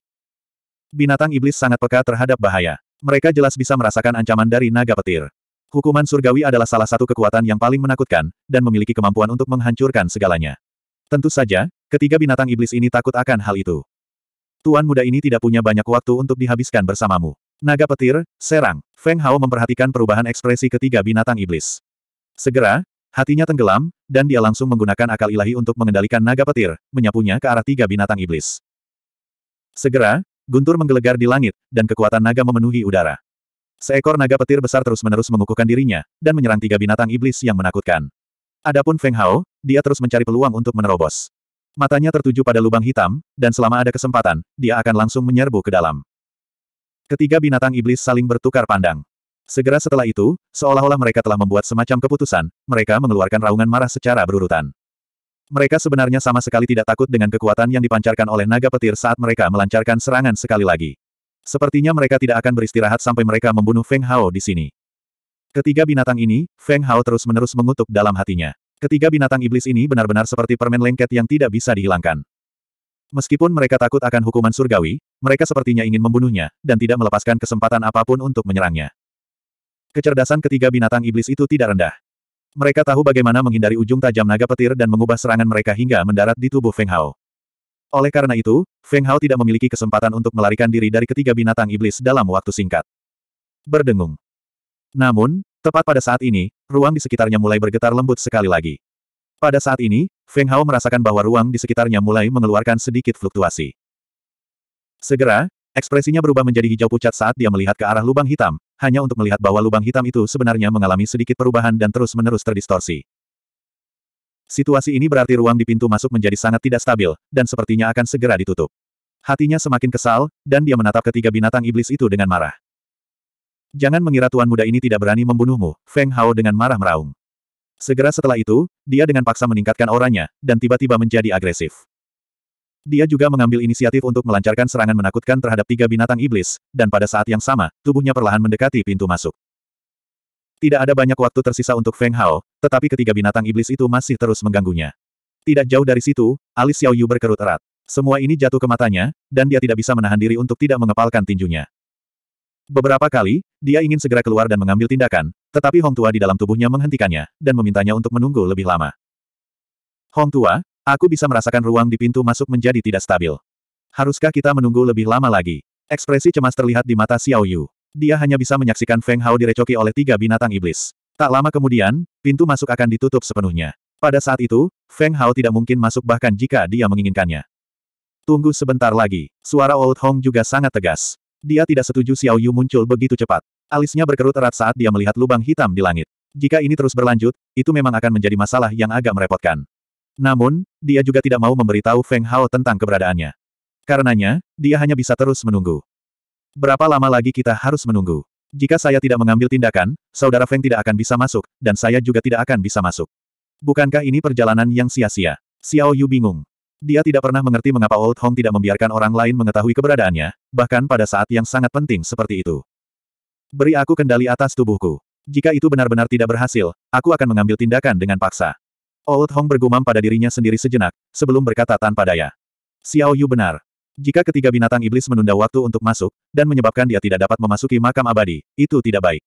Binatang iblis sangat peka terhadap bahaya. Mereka jelas bisa merasakan ancaman dari naga petir. Hukuman surgawi adalah salah satu kekuatan yang paling menakutkan, dan memiliki kemampuan untuk menghancurkan segalanya. Tentu saja, ketiga binatang iblis ini takut akan hal itu. Tuan muda ini tidak punya banyak waktu untuk dihabiskan bersamamu. Naga petir, serang. Feng Hao memperhatikan perubahan ekspresi ketiga binatang iblis. Segera, hatinya tenggelam, dan dia langsung menggunakan akal ilahi untuk mengendalikan naga petir, menyapunya ke arah tiga binatang iblis. Segera, guntur menggelegar di langit, dan kekuatan naga memenuhi udara. Seekor naga petir besar terus-menerus mengukuhkan dirinya, dan menyerang tiga binatang iblis yang menakutkan. Adapun Feng Hao, dia terus mencari peluang untuk menerobos. Matanya tertuju pada lubang hitam, dan selama ada kesempatan, dia akan langsung menyerbu ke dalam. Ketiga binatang iblis saling bertukar pandang. Segera setelah itu, seolah-olah mereka telah membuat semacam keputusan, mereka mengeluarkan raungan marah secara berurutan. Mereka sebenarnya sama sekali tidak takut dengan kekuatan yang dipancarkan oleh naga petir saat mereka melancarkan serangan sekali lagi. Sepertinya mereka tidak akan beristirahat sampai mereka membunuh Feng Hao di sini. Ketiga binatang ini, Feng Hao terus-menerus mengutuk dalam hatinya. Ketiga binatang iblis ini benar-benar seperti permen lengket yang tidak bisa dihilangkan. Meskipun mereka takut akan hukuman surgawi, mereka sepertinya ingin membunuhnya, dan tidak melepaskan kesempatan apapun untuk menyerangnya. Kecerdasan ketiga binatang iblis itu tidak rendah. Mereka tahu bagaimana menghindari ujung tajam naga petir dan mengubah serangan mereka hingga mendarat di tubuh Feng Hao. Oleh karena itu, Feng Hao tidak memiliki kesempatan untuk melarikan diri dari ketiga binatang iblis dalam waktu singkat. Berdengung. Namun, tepat pada saat ini, ruang di sekitarnya mulai bergetar lembut sekali lagi. Pada saat ini, Feng Hao merasakan bahwa ruang di sekitarnya mulai mengeluarkan sedikit fluktuasi. Segera, ekspresinya berubah menjadi hijau pucat saat dia melihat ke arah lubang hitam, hanya untuk melihat bahwa lubang hitam itu sebenarnya mengalami sedikit perubahan dan terus-menerus terdistorsi. Situasi ini berarti ruang di pintu masuk menjadi sangat tidak stabil, dan sepertinya akan segera ditutup. Hatinya semakin kesal, dan dia menatap ketiga binatang iblis itu dengan marah. Jangan mengira tuan muda ini tidak berani membunuhmu, Feng Hao dengan marah meraung. Segera setelah itu, dia dengan paksa meningkatkan auranya, dan tiba-tiba menjadi agresif. Dia juga mengambil inisiatif untuk melancarkan serangan menakutkan terhadap tiga binatang iblis, dan pada saat yang sama, tubuhnya perlahan mendekati pintu masuk. Tidak ada banyak waktu tersisa untuk Feng Hao, tetapi ketiga binatang iblis itu masih terus mengganggunya. Tidak jauh dari situ, alis Xiao Yu berkerut erat. Semua ini jatuh ke matanya, dan dia tidak bisa menahan diri untuk tidak mengepalkan tinjunya. Beberapa kali, dia ingin segera keluar dan mengambil tindakan, tetapi Hong Tua di dalam tubuhnya menghentikannya, dan memintanya untuk menunggu lebih lama. Hong Tua, aku bisa merasakan ruang di pintu masuk menjadi tidak stabil. Haruskah kita menunggu lebih lama lagi? Ekspresi cemas terlihat di mata Xiao Yu. Dia hanya bisa menyaksikan Feng Hao direcoki oleh tiga binatang iblis. Tak lama kemudian, pintu masuk akan ditutup sepenuhnya. Pada saat itu, Feng Hao tidak mungkin masuk bahkan jika dia menginginkannya. Tunggu sebentar lagi. Suara Old Hong juga sangat tegas. Dia tidak setuju Xiao Yu muncul begitu cepat. Alisnya berkerut erat saat dia melihat lubang hitam di langit. Jika ini terus berlanjut, itu memang akan menjadi masalah yang agak merepotkan. Namun, dia juga tidak mau memberitahu Feng Hao tentang keberadaannya. Karenanya, dia hanya bisa terus menunggu. Berapa lama lagi kita harus menunggu? Jika saya tidak mengambil tindakan, saudara Feng tidak akan bisa masuk, dan saya juga tidak akan bisa masuk. Bukankah ini perjalanan yang sia-sia? Xiao Yu bingung. Dia tidak pernah mengerti mengapa Old Hong tidak membiarkan orang lain mengetahui keberadaannya, bahkan pada saat yang sangat penting seperti itu. Beri aku kendali atas tubuhku. Jika itu benar-benar tidak berhasil, aku akan mengambil tindakan dengan paksa. Old Hong bergumam pada dirinya sendiri sejenak, sebelum berkata tanpa daya. Xiao Yu benar. Jika ketiga binatang iblis menunda waktu untuk masuk, dan menyebabkan dia tidak dapat memasuki makam abadi, itu tidak baik.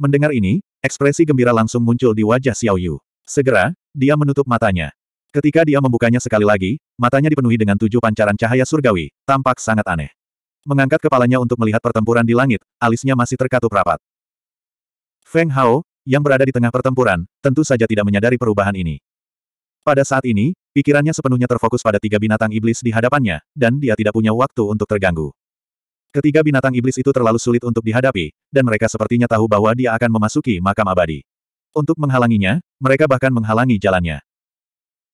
Mendengar ini, ekspresi gembira langsung muncul di wajah Xiao Yu. Segera, dia menutup matanya. Ketika dia membukanya sekali lagi, matanya dipenuhi dengan tujuh pancaran cahaya surgawi, tampak sangat aneh. Mengangkat kepalanya untuk melihat pertempuran di langit, alisnya masih terkatup rapat. Feng Hao, yang berada di tengah pertempuran, tentu saja tidak menyadari perubahan ini. Pada saat ini, pikirannya sepenuhnya terfokus pada tiga binatang iblis di hadapannya, dan dia tidak punya waktu untuk terganggu. Ketiga binatang iblis itu terlalu sulit untuk dihadapi, dan mereka sepertinya tahu bahwa dia akan memasuki makam abadi. Untuk menghalanginya, mereka bahkan menghalangi jalannya.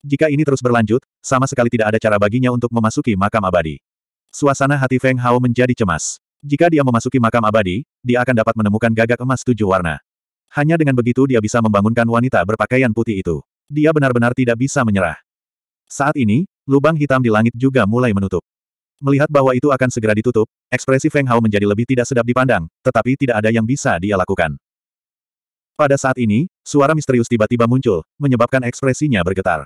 Jika ini terus berlanjut, sama sekali tidak ada cara baginya untuk memasuki makam abadi. Suasana hati Feng Hao menjadi cemas. Jika dia memasuki makam abadi, dia akan dapat menemukan gagak emas tujuh warna. Hanya dengan begitu dia bisa membangunkan wanita berpakaian putih itu. Dia benar-benar tidak bisa menyerah. Saat ini, lubang hitam di langit juga mulai menutup. Melihat bahwa itu akan segera ditutup, ekspresi Feng Hao menjadi lebih tidak sedap dipandang, tetapi tidak ada yang bisa dia lakukan. Pada saat ini, suara misterius tiba-tiba muncul, menyebabkan ekspresinya bergetar.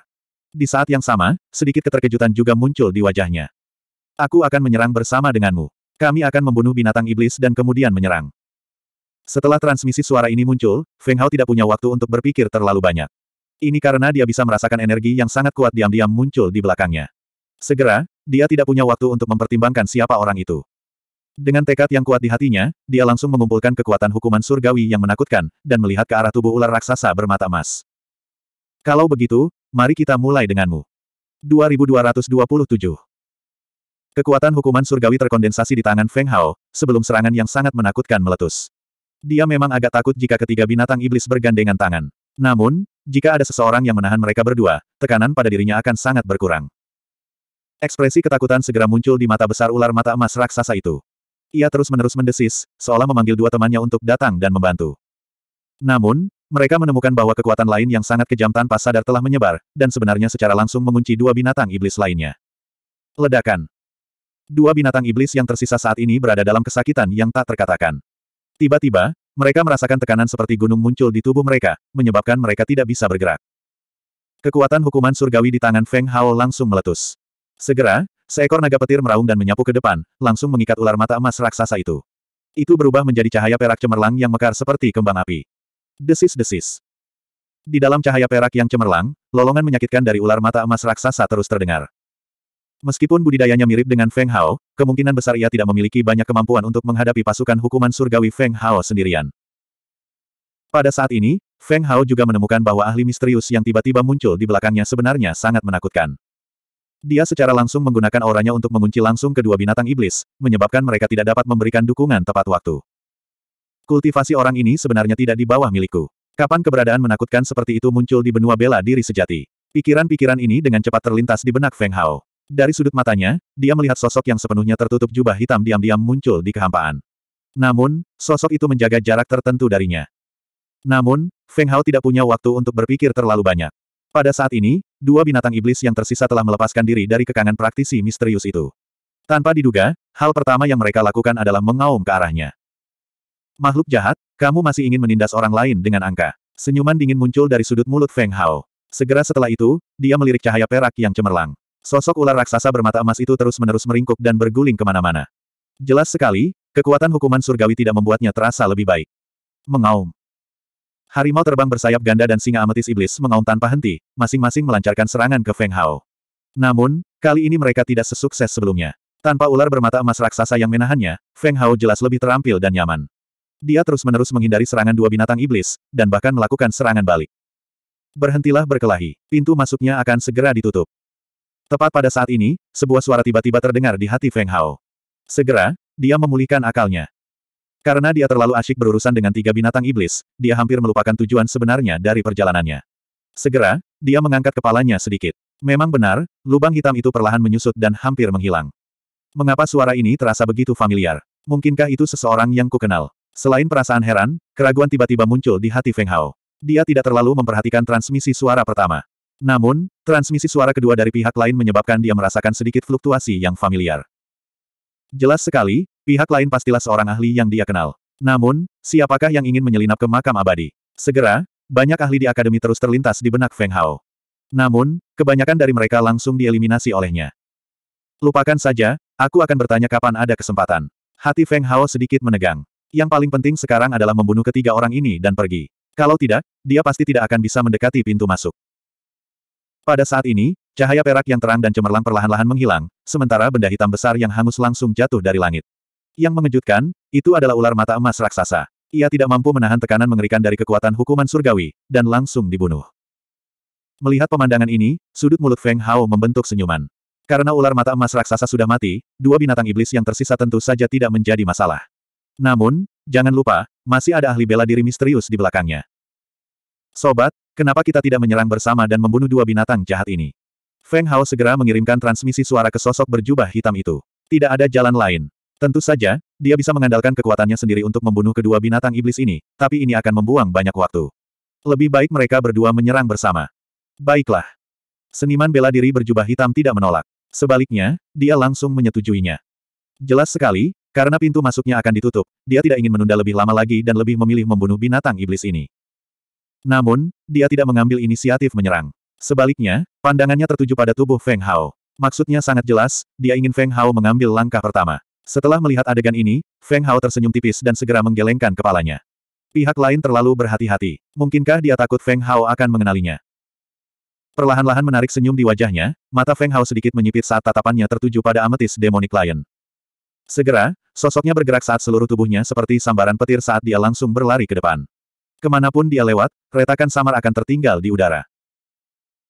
Di saat yang sama, sedikit keterkejutan juga muncul di wajahnya. Aku akan menyerang bersama denganmu. Kami akan membunuh binatang iblis dan kemudian menyerang. Setelah transmisi suara ini muncul, Feng Hao tidak punya waktu untuk berpikir terlalu banyak. Ini karena dia bisa merasakan energi yang sangat kuat diam-diam muncul di belakangnya. Segera, dia tidak punya waktu untuk mempertimbangkan siapa orang itu. Dengan tekad yang kuat di hatinya, dia langsung mengumpulkan kekuatan hukuman surgawi yang menakutkan, dan melihat ke arah tubuh ular raksasa bermata emas. Kalau begitu, Mari kita mulai denganmu. 2227 Kekuatan hukuman surgawi terkondensasi di tangan Feng Hao, sebelum serangan yang sangat menakutkan meletus. Dia memang agak takut jika ketiga binatang iblis bergandengan tangan. Namun, jika ada seseorang yang menahan mereka berdua, tekanan pada dirinya akan sangat berkurang. Ekspresi ketakutan segera muncul di mata besar ular mata emas raksasa itu. Ia terus-menerus mendesis, seolah memanggil dua temannya untuk datang dan membantu. Namun, mereka menemukan bahwa kekuatan lain yang sangat kejam tanpa sadar telah menyebar, dan sebenarnya secara langsung mengunci dua binatang iblis lainnya. Ledakan. Dua binatang iblis yang tersisa saat ini berada dalam kesakitan yang tak terkatakan. Tiba-tiba, mereka merasakan tekanan seperti gunung muncul di tubuh mereka, menyebabkan mereka tidak bisa bergerak. Kekuatan hukuman surgawi di tangan Feng Hao langsung meletus. Segera, seekor naga petir meraung dan menyapu ke depan, langsung mengikat ular mata emas raksasa itu. Itu berubah menjadi cahaya perak cemerlang yang mekar seperti kembang api. Desis-desis. Di dalam cahaya perak yang cemerlang, lolongan menyakitkan dari ular mata emas raksasa terus terdengar. Meskipun budidayanya mirip dengan Feng Hao, kemungkinan besar ia tidak memiliki banyak kemampuan untuk menghadapi pasukan hukuman surgawi Feng Hao sendirian. Pada saat ini, Feng Hao juga menemukan bahwa ahli misterius yang tiba-tiba muncul di belakangnya sebenarnya sangat menakutkan. Dia secara langsung menggunakan auranya untuk mengunci langsung kedua binatang iblis, menyebabkan mereka tidak dapat memberikan dukungan tepat waktu. Kultivasi orang ini sebenarnya tidak di bawah milikku. Kapan keberadaan menakutkan seperti itu muncul di benua bela diri sejati? Pikiran-pikiran ini dengan cepat terlintas di benak Feng Hao. Dari sudut matanya, dia melihat sosok yang sepenuhnya tertutup jubah hitam diam-diam muncul di kehampaan. Namun, sosok itu menjaga jarak tertentu darinya. Namun, Feng Hao tidak punya waktu untuk berpikir terlalu banyak. Pada saat ini, dua binatang iblis yang tersisa telah melepaskan diri dari kekangan praktisi misterius itu. Tanpa diduga, hal pertama yang mereka lakukan adalah mengaum ke arahnya. Makhluk jahat, kamu masih ingin menindas orang lain dengan angka. Senyuman dingin muncul dari sudut mulut Feng Hao. Segera setelah itu, dia melirik cahaya perak yang cemerlang. Sosok ular raksasa bermata emas itu terus-menerus meringkuk dan berguling kemana-mana. Jelas sekali, kekuatan hukuman surgawi tidak membuatnya terasa lebih baik. Mengaum. Harimau terbang bersayap ganda dan singa ametis iblis mengaum tanpa henti, masing-masing melancarkan serangan ke Feng Hao. Namun, kali ini mereka tidak sesukses sebelumnya. Tanpa ular bermata emas raksasa yang menahannya, Feng Hao jelas lebih terampil dan nyaman. Dia terus-menerus menghindari serangan dua binatang iblis, dan bahkan melakukan serangan balik. Berhentilah berkelahi. Pintu masuknya akan segera ditutup. Tepat pada saat ini, sebuah suara tiba-tiba terdengar di hati Feng Hao. Segera, dia memulihkan akalnya. Karena dia terlalu asyik berurusan dengan tiga binatang iblis, dia hampir melupakan tujuan sebenarnya dari perjalanannya. Segera, dia mengangkat kepalanya sedikit. Memang benar, lubang hitam itu perlahan menyusut dan hampir menghilang. Mengapa suara ini terasa begitu familiar? Mungkinkah itu seseorang yang kukenal? Selain perasaan heran, keraguan tiba-tiba muncul di hati Feng Hao. Dia tidak terlalu memperhatikan transmisi suara pertama. Namun, transmisi suara kedua dari pihak lain menyebabkan dia merasakan sedikit fluktuasi yang familiar. Jelas sekali, pihak lain pastilah seorang ahli yang dia kenal. Namun, siapakah yang ingin menyelinap ke makam abadi? Segera, banyak ahli di akademi terus terlintas di benak Feng Hao. Namun, kebanyakan dari mereka langsung dieliminasi olehnya. Lupakan saja, aku akan bertanya kapan ada kesempatan. Hati Feng Hao sedikit menegang. Yang paling penting sekarang adalah membunuh ketiga orang ini dan pergi. Kalau tidak, dia pasti tidak akan bisa mendekati pintu masuk. Pada saat ini, cahaya perak yang terang dan cemerlang perlahan-lahan menghilang, sementara benda hitam besar yang hangus langsung jatuh dari langit. Yang mengejutkan, itu adalah ular mata emas raksasa. Ia tidak mampu menahan tekanan mengerikan dari kekuatan hukuman surgawi, dan langsung dibunuh. Melihat pemandangan ini, sudut mulut Feng Hao membentuk senyuman. Karena ular mata emas raksasa sudah mati, dua binatang iblis yang tersisa tentu saja tidak menjadi masalah. Namun, jangan lupa, masih ada ahli bela diri misterius di belakangnya. Sobat, kenapa kita tidak menyerang bersama dan membunuh dua binatang jahat ini? Feng Hao segera mengirimkan transmisi suara ke sosok berjubah hitam itu. Tidak ada jalan lain. Tentu saja, dia bisa mengandalkan kekuatannya sendiri untuk membunuh kedua binatang iblis ini, tapi ini akan membuang banyak waktu. Lebih baik mereka berdua menyerang bersama. Baiklah. Seniman bela diri berjubah hitam tidak menolak. Sebaliknya, dia langsung menyetujuinya. Jelas sekali, karena pintu masuknya akan ditutup, dia tidak ingin menunda lebih lama lagi dan lebih memilih membunuh binatang iblis ini. Namun, dia tidak mengambil inisiatif menyerang. Sebaliknya, pandangannya tertuju pada tubuh Feng Hao. Maksudnya sangat jelas, dia ingin Feng Hao mengambil langkah pertama. Setelah melihat adegan ini, Feng Hao tersenyum tipis dan segera menggelengkan kepalanya. Pihak lain terlalu berhati-hati. Mungkinkah dia takut Feng Hao akan mengenalinya? Perlahan-lahan menarik senyum di wajahnya, mata Feng Hao sedikit menyipit saat tatapannya tertuju pada ametis demonic lion. Segera, sosoknya bergerak saat seluruh tubuhnya seperti sambaran petir saat dia langsung berlari ke depan. Kemanapun dia lewat, retakan samar akan tertinggal di udara.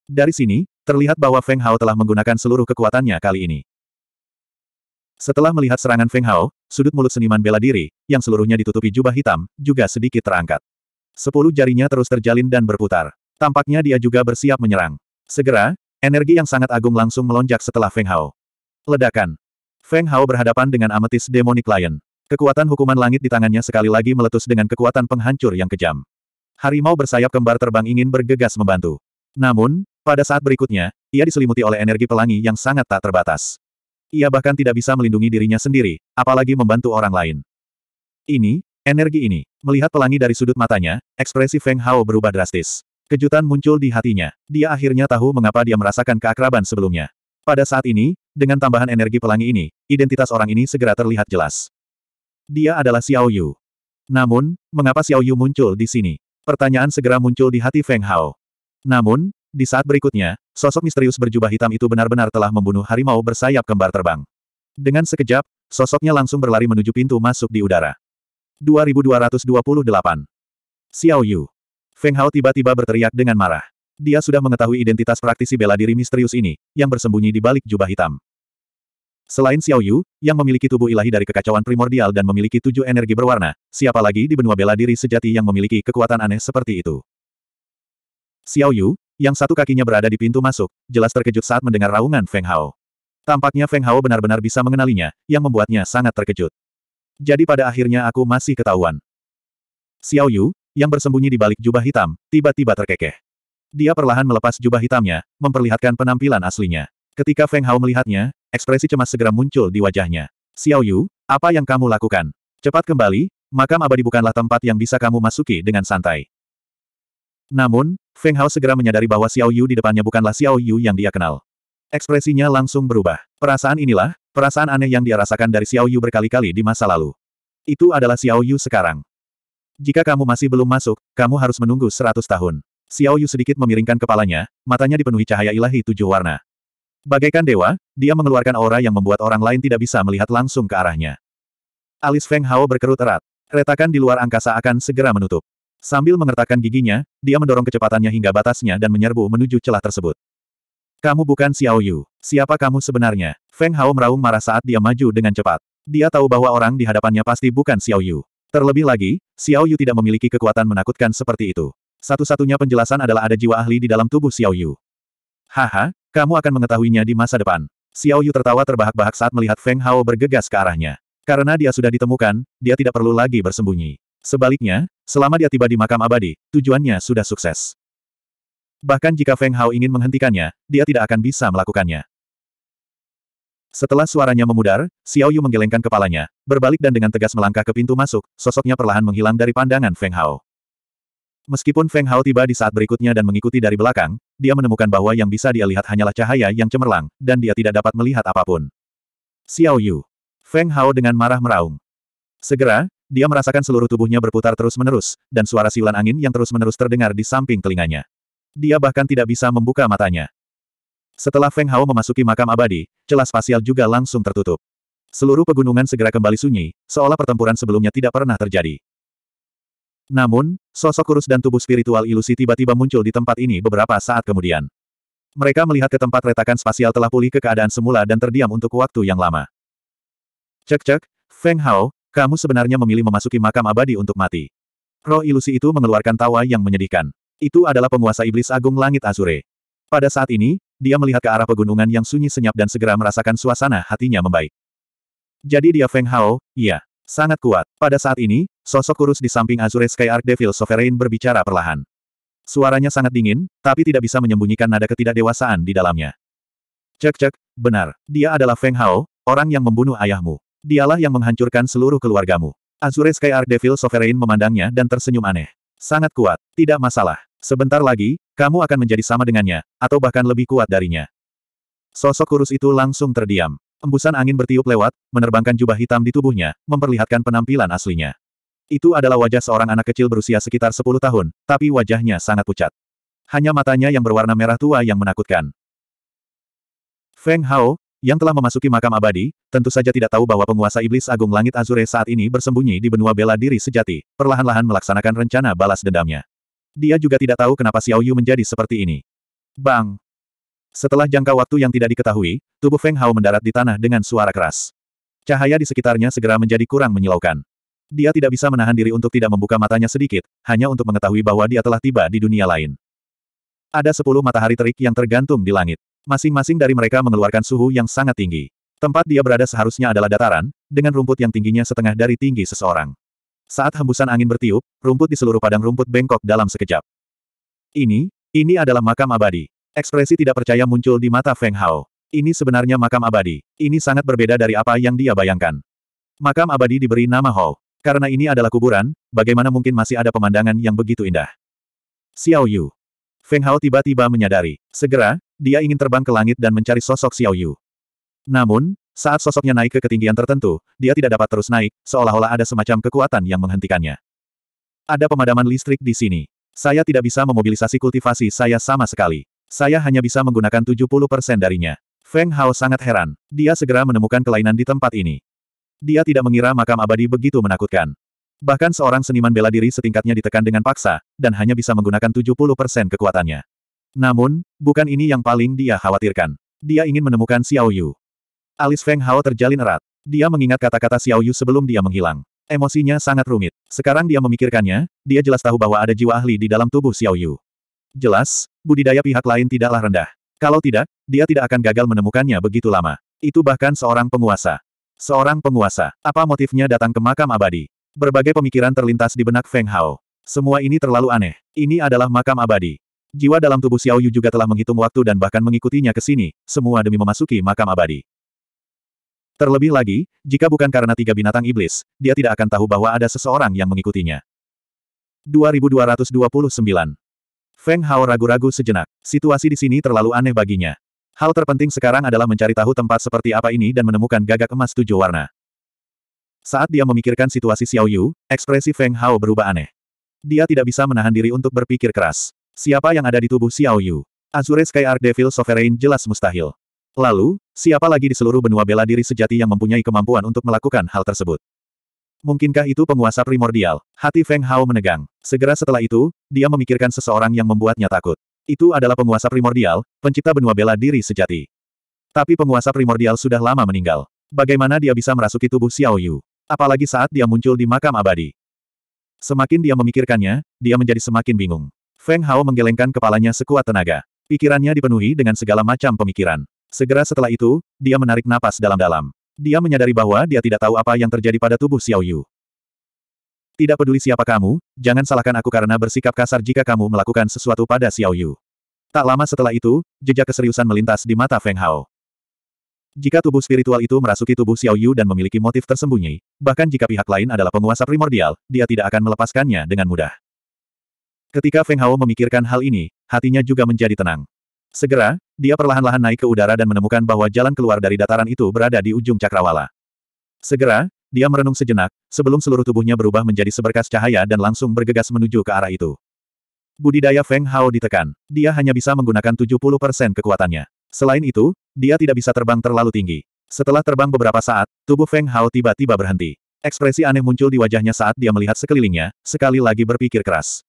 Dari sini, terlihat bahwa Feng Hao telah menggunakan seluruh kekuatannya kali ini. Setelah melihat serangan Feng Hao, sudut mulut seniman bela diri, yang seluruhnya ditutupi jubah hitam, juga sedikit terangkat. Sepuluh jarinya terus terjalin dan berputar. Tampaknya dia juga bersiap menyerang. Segera, energi yang sangat agung langsung melonjak setelah Feng Hao. Ledakan. Feng Hao berhadapan dengan ametis demonic lion. Kekuatan hukuman langit di tangannya sekali lagi meletus dengan kekuatan penghancur yang kejam. Harimau bersayap kembar terbang ingin bergegas membantu. Namun, pada saat berikutnya, ia diselimuti oleh energi pelangi yang sangat tak terbatas. Ia bahkan tidak bisa melindungi dirinya sendiri, apalagi membantu orang lain. Ini, energi ini. Melihat pelangi dari sudut matanya, ekspresi Feng Hao berubah drastis. Kejutan muncul di hatinya. Dia akhirnya tahu mengapa dia merasakan keakraban sebelumnya. Pada saat ini, dengan tambahan energi pelangi ini, identitas orang ini segera terlihat jelas. Dia adalah Xiao Yu. Namun, mengapa Xiao Yu muncul di sini? Pertanyaan segera muncul di hati Feng Hao. Namun, di saat berikutnya, sosok misterius berjubah hitam itu benar-benar telah membunuh harimau bersayap kembar terbang. Dengan sekejap, sosoknya langsung berlari menuju pintu masuk di udara. 2228 Xiao Yu Feng Hao tiba-tiba berteriak dengan marah. Dia sudah mengetahui identitas praktisi bela diri misterius ini, yang bersembunyi di balik jubah hitam. Selain Xiao Yu, yang memiliki tubuh ilahi dari kekacauan primordial dan memiliki tujuh energi berwarna, siapa lagi di benua bela diri sejati yang memiliki kekuatan aneh seperti itu? Xiao Yu, yang satu kakinya berada di pintu masuk, jelas terkejut saat mendengar raungan Feng Hao. Tampaknya Feng Hao benar-benar bisa mengenalinya, yang membuatnya sangat terkejut. Jadi pada akhirnya aku masih ketahuan. Xiao Yu, yang bersembunyi di balik jubah hitam, tiba-tiba terkekeh. Dia perlahan melepas jubah hitamnya, memperlihatkan penampilan aslinya. Ketika Feng Hao melihatnya, Ekspresi cemas segera muncul di wajahnya. Xiao Yu, apa yang kamu lakukan? Cepat kembali, makam abadi bukanlah tempat yang bisa kamu masuki dengan santai. Namun, Feng Hao segera menyadari bahwa Xiao Yu di depannya bukanlah Xiao Yu yang dia kenal. Ekspresinya langsung berubah. Perasaan inilah, perasaan aneh yang dia rasakan dari Xiao Yu berkali-kali di masa lalu. Itu adalah Xiao Yu sekarang. Jika kamu masih belum masuk, kamu harus menunggu seratus tahun. Xiao Yu sedikit memiringkan kepalanya, matanya dipenuhi cahaya ilahi tujuh warna. Bagaikan dewa, dia mengeluarkan aura yang membuat orang lain tidak bisa melihat langsung ke arahnya. Alis Feng Hao berkerut erat. Retakan di luar angkasa akan segera menutup. Sambil mengertakkan giginya, dia mendorong kecepatannya hingga batasnya dan menyerbu menuju celah tersebut. Kamu bukan Xiao Yu. Siapa kamu sebenarnya? Feng Hao meraung marah saat dia maju dengan cepat. Dia tahu bahwa orang di hadapannya pasti bukan Xiao Yu. Terlebih lagi, Xiao Yu tidak memiliki kekuatan menakutkan seperti itu. Satu-satunya penjelasan adalah ada jiwa ahli di dalam tubuh Xiao Yu. Haha, kamu akan mengetahuinya di masa depan. Xiao Yu tertawa terbahak-bahak saat melihat Feng Hao bergegas ke arahnya. Karena dia sudah ditemukan, dia tidak perlu lagi bersembunyi. Sebaliknya, selama dia tiba di makam abadi, tujuannya sudah sukses. Bahkan jika Feng Hao ingin menghentikannya, dia tidak akan bisa melakukannya. Setelah suaranya memudar, Xiao Yu menggelengkan kepalanya, berbalik dan dengan tegas melangkah ke pintu masuk, sosoknya perlahan menghilang dari pandangan Feng Hao. Meskipun Feng Hao tiba di saat berikutnya dan mengikuti dari belakang, dia menemukan bahwa yang bisa dia lihat hanyalah cahaya yang cemerlang, dan dia tidak dapat melihat apapun. Xiao Yu. Feng Hao dengan marah meraung. Segera, dia merasakan seluruh tubuhnya berputar terus-menerus, dan suara siulan angin yang terus-menerus terdengar di samping telinganya. Dia bahkan tidak bisa membuka matanya. Setelah Feng Hao memasuki makam abadi, celah spasial juga langsung tertutup. Seluruh pegunungan segera kembali sunyi, seolah pertempuran sebelumnya tidak pernah terjadi. Namun, sosok kurus dan tubuh spiritual ilusi tiba-tiba muncul di tempat ini beberapa saat kemudian. Mereka melihat ke tempat retakan spasial telah pulih ke keadaan semula dan terdiam untuk waktu yang lama. Cek-cek, Feng Hao, kamu sebenarnya memilih memasuki makam abadi untuk mati. Roh ilusi itu mengeluarkan tawa yang menyedihkan. Itu adalah penguasa iblis agung langit Azure. Pada saat ini, dia melihat ke arah pegunungan yang sunyi senyap dan segera merasakan suasana hatinya membaik. Jadi dia Feng Hao, iya. Sangat kuat. Pada saat ini, sosok kurus di samping Azure Sky Arc Devil Sovereign berbicara perlahan. Suaranya sangat dingin, tapi tidak bisa menyembunyikan nada ketidakdewasaan di dalamnya. Cek-cek, benar. Dia adalah Feng Hao, orang yang membunuh ayahmu. Dialah yang menghancurkan seluruh keluargamu. Azure Sky Arc Devil Sovereign memandangnya dan tersenyum aneh. Sangat kuat. Tidak masalah. Sebentar lagi, kamu akan menjadi sama dengannya, atau bahkan lebih kuat darinya. Sosok kurus itu langsung terdiam. Embusan angin bertiup lewat, menerbangkan jubah hitam di tubuhnya, memperlihatkan penampilan aslinya. Itu adalah wajah seorang anak kecil berusia sekitar 10 tahun, tapi wajahnya sangat pucat. Hanya matanya yang berwarna merah tua yang menakutkan. Feng Hao, yang telah memasuki makam abadi, tentu saja tidak tahu bahwa penguasa iblis agung langit Azure saat ini bersembunyi di benua bela diri sejati, perlahan-lahan melaksanakan rencana balas dendamnya. Dia juga tidak tahu kenapa Xiao Yu menjadi seperti ini. Bang! Setelah jangka waktu yang tidak diketahui, tubuh Feng Hao mendarat di tanah dengan suara keras. Cahaya di sekitarnya segera menjadi kurang menyilaukan. Dia tidak bisa menahan diri untuk tidak membuka matanya sedikit, hanya untuk mengetahui bahwa dia telah tiba di dunia lain. Ada sepuluh matahari terik yang tergantung di langit. Masing-masing dari mereka mengeluarkan suhu yang sangat tinggi. Tempat dia berada seharusnya adalah dataran, dengan rumput yang tingginya setengah dari tinggi seseorang. Saat hembusan angin bertiup, rumput di seluruh padang rumput bengkok dalam sekejap. Ini, ini adalah makam abadi. Ekspresi tidak percaya muncul di mata Feng Hao. Ini sebenarnya makam abadi. Ini sangat berbeda dari apa yang dia bayangkan. Makam abadi diberi nama Hao. Karena ini adalah kuburan, bagaimana mungkin masih ada pemandangan yang begitu indah? Xiao Yu. Feng Hao tiba-tiba menyadari. Segera, dia ingin terbang ke langit dan mencari sosok Xiao Yu. Namun, saat sosoknya naik ke ketinggian tertentu, dia tidak dapat terus naik, seolah-olah ada semacam kekuatan yang menghentikannya. Ada pemadaman listrik di sini. Saya tidak bisa memobilisasi kultivasi saya sama sekali. Saya hanya bisa menggunakan 70% darinya. Feng Hao sangat heran. Dia segera menemukan kelainan di tempat ini. Dia tidak mengira makam abadi begitu menakutkan. Bahkan seorang seniman bela diri setingkatnya ditekan dengan paksa, dan hanya bisa menggunakan 70% kekuatannya. Namun, bukan ini yang paling dia khawatirkan. Dia ingin menemukan Xiao Yu. Alis Feng Hao terjalin erat. Dia mengingat kata-kata Xiao Yu sebelum dia menghilang. Emosinya sangat rumit. Sekarang dia memikirkannya, dia jelas tahu bahwa ada jiwa ahli di dalam tubuh Xiao Yu. Jelas, budidaya pihak lain tidaklah rendah. Kalau tidak, dia tidak akan gagal menemukannya begitu lama. Itu bahkan seorang penguasa. Seorang penguasa, apa motifnya datang ke makam abadi? Berbagai pemikiran terlintas di benak Feng Hao. Semua ini terlalu aneh. Ini adalah makam abadi. Jiwa dalam tubuh Xiao Yu juga telah menghitung waktu dan bahkan mengikutinya ke sini, semua demi memasuki makam abadi. Terlebih lagi, jika bukan karena tiga binatang iblis, dia tidak akan tahu bahwa ada seseorang yang mengikutinya. 2229 Feng Hao ragu-ragu sejenak. Situasi di sini terlalu aneh baginya. Hal terpenting sekarang adalah mencari tahu tempat seperti apa ini dan menemukan gagak emas tujuh warna. Saat dia memikirkan situasi Xiao Yu, ekspresi Feng Hao berubah aneh. Dia tidak bisa menahan diri untuk berpikir keras. Siapa yang ada di tubuh Xiao Yu? Azure Sky Arc Devil Sovereign jelas mustahil. Lalu, siapa lagi di seluruh benua bela diri sejati yang mempunyai kemampuan untuk melakukan hal tersebut? Mungkinkah itu penguasa primordial? Hati Feng Hao menegang. Segera setelah itu, dia memikirkan seseorang yang membuatnya takut. Itu adalah penguasa primordial, pencipta benua bela diri sejati. Tapi penguasa primordial sudah lama meninggal. Bagaimana dia bisa merasuki tubuh Xiao Yu? Apalagi saat dia muncul di makam abadi. Semakin dia memikirkannya, dia menjadi semakin bingung. Feng Hao menggelengkan kepalanya sekuat tenaga. Pikirannya dipenuhi dengan segala macam pemikiran. Segera setelah itu, dia menarik napas dalam-dalam. Dia menyadari bahwa dia tidak tahu apa yang terjadi pada tubuh Xiao Yu. Tidak peduli siapa kamu, jangan salahkan aku karena bersikap kasar jika kamu melakukan sesuatu pada Xiao Yu. Tak lama setelah itu, jejak keseriusan melintas di mata Feng Hao. Jika tubuh spiritual itu merasuki tubuh Xiao Yu dan memiliki motif tersembunyi, bahkan jika pihak lain adalah penguasa primordial, dia tidak akan melepaskannya dengan mudah. Ketika Feng Hao memikirkan hal ini, hatinya juga menjadi tenang. Segera, dia perlahan-lahan naik ke udara dan menemukan bahwa jalan keluar dari dataran itu berada di ujung cakrawala. Segera, dia merenung sejenak, sebelum seluruh tubuhnya berubah menjadi seberkas cahaya dan langsung bergegas menuju ke arah itu. Budidaya Feng Hao ditekan. Dia hanya bisa menggunakan 70% kekuatannya. Selain itu, dia tidak bisa terbang terlalu tinggi. Setelah terbang beberapa saat, tubuh Feng Hao tiba-tiba berhenti. Ekspresi aneh muncul di wajahnya saat dia melihat sekelilingnya, sekali lagi berpikir keras.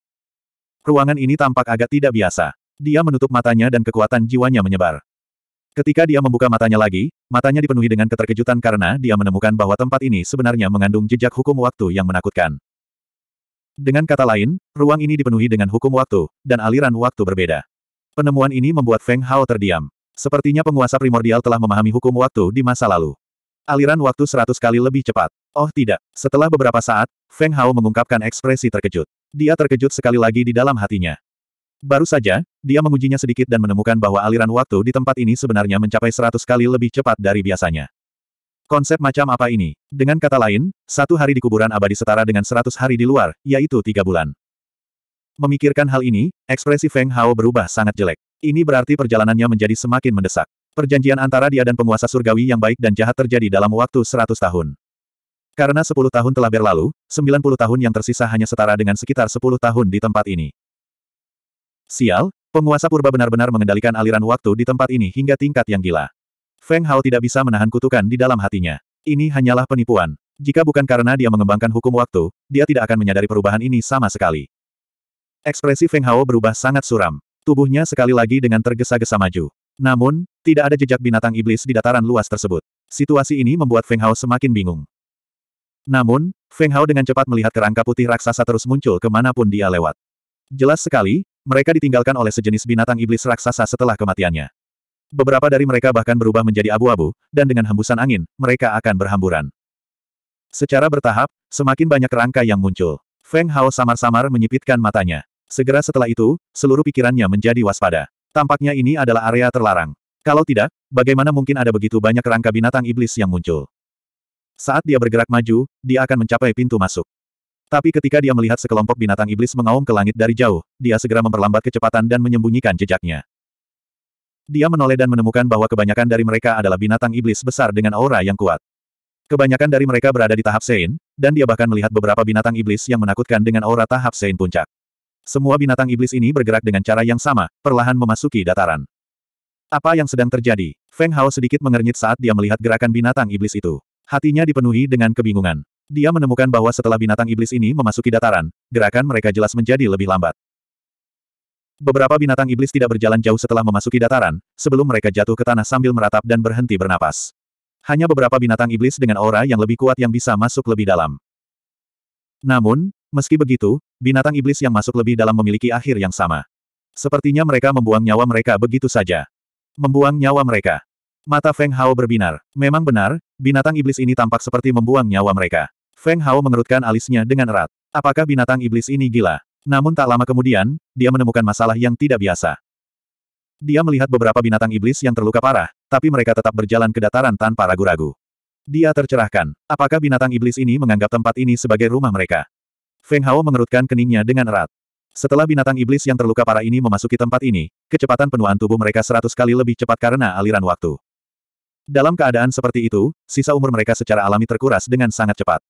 Ruangan ini tampak agak tidak biasa. Dia menutup matanya dan kekuatan jiwanya menyebar. Ketika dia membuka matanya lagi, matanya dipenuhi dengan keterkejutan karena dia menemukan bahwa tempat ini sebenarnya mengandung jejak hukum waktu yang menakutkan. Dengan kata lain, ruang ini dipenuhi dengan hukum waktu, dan aliran waktu berbeda. Penemuan ini membuat Feng Hao terdiam. Sepertinya penguasa primordial telah memahami hukum waktu di masa lalu. Aliran waktu seratus kali lebih cepat. Oh tidak, setelah beberapa saat, Feng Hao mengungkapkan ekspresi terkejut. Dia terkejut sekali lagi di dalam hatinya. Baru saja, dia mengujinya sedikit dan menemukan bahwa aliran waktu di tempat ini sebenarnya mencapai seratus kali lebih cepat dari biasanya. Konsep macam apa ini? Dengan kata lain, satu hari di kuburan abadi setara dengan seratus hari di luar, yaitu tiga bulan. Memikirkan hal ini, ekspresi Feng Hao berubah sangat jelek. Ini berarti perjalanannya menjadi semakin mendesak. Perjanjian antara dia dan penguasa surgawi yang baik dan jahat terjadi dalam waktu seratus tahun. Karena sepuluh tahun telah berlalu, sembilan puluh tahun yang tersisa hanya setara dengan sekitar sepuluh tahun di tempat ini. Sial, penguasa purba benar-benar mengendalikan aliran waktu di tempat ini hingga tingkat yang gila. Feng Hao tidak bisa menahan kutukan di dalam hatinya. Ini hanyalah penipuan. Jika bukan karena dia mengembangkan hukum waktu, dia tidak akan menyadari perubahan ini sama sekali. Ekspresi Feng Hao berubah sangat suram. Tubuhnya sekali lagi dengan tergesa-gesa maju. Namun, tidak ada jejak binatang iblis di dataran luas tersebut. Situasi ini membuat Feng Hao semakin bingung. Namun, Feng Hao dengan cepat melihat kerangka putih raksasa terus muncul kemanapun dia lewat. Jelas sekali, mereka ditinggalkan oleh sejenis binatang iblis raksasa setelah kematiannya. Beberapa dari mereka bahkan berubah menjadi abu-abu, dan dengan hembusan angin, mereka akan berhamburan. Secara bertahap, semakin banyak rangka yang muncul. Feng Hao samar-samar menyipitkan matanya. Segera setelah itu, seluruh pikirannya menjadi waspada. Tampaknya ini adalah area terlarang. Kalau tidak, bagaimana mungkin ada begitu banyak rangka binatang iblis yang muncul? Saat dia bergerak maju, dia akan mencapai pintu masuk. Tapi ketika dia melihat sekelompok binatang iblis mengaum ke langit dari jauh, dia segera memperlambat kecepatan dan menyembunyikan jejaknya. Dia menoleh dan menemukan bahwa kebanyakan dari mereka adalah binatang iblis besar dengan aura yang kuat. Kebanyakan dari mereka berada di tahap Sein, dan dia bahkan melihat beberapa binatang iblis yang menakutkan dengan aura tahap Sein puncak. Semua binatang iblis ini bergerak dengan cara yang sama, perlahan memasuki dataran. Apa yang sedang terjadi? Feng Hao sedikit mengernyit saat dia melihat gerakan binatang iblis itu. Hatinya dipenuhi dengan kebingungan. Dia menemukan bahwa setelah binatang iblis ini memasuki dataran, gerakan mereka jelas menjadi lebih lambat. Beberapa binatang iblis tidak berjalan jauh setelah memasuki dataran, sebelum mereka jatuh ke tanah sambil meratap dan berhenti bernapas. Hanya beberapa binatang iblis dengan aura yang lebih kuat yang bisa masuk lebih dalam. Namun, meski begitu, binatang iblis yang masuk lebih dalam memiliki akhir yang sama. Sepertinya mereka membuang nyawa mereka begitu saja. Membuang nyawa mereka. Mata Feng Hao berbinar. Memang benar, binatang iblis ini tampak seperti membuang nyawa mereka. Feng Hao mengerutkan alisnya dengan erat. Apakah binatang iblis ini gila? Namun tak lama kemudian, dia menemukan masalah yang tidak biasa. Dia melihat beberapa binatang iblis yang terluka parah, tapi mereka tetap berjalan ke dataran tanpa ragu-ragu. Dia tercerahkan. Apakah binatang iblis ini menganggap tempat ini sebagai rumah mereka? Feng Hao mengerutkan keningnya dengan erat. Setelah binatang iblis yang terluka parah ini memasuki tempat ini, kecepatan penuaan tubuh mereka seratus kali lebih cepat karena aliran waktu. Dalam keadaan seperti itu, sisa umur mereka secara alami terkuras dengan sangat cepat.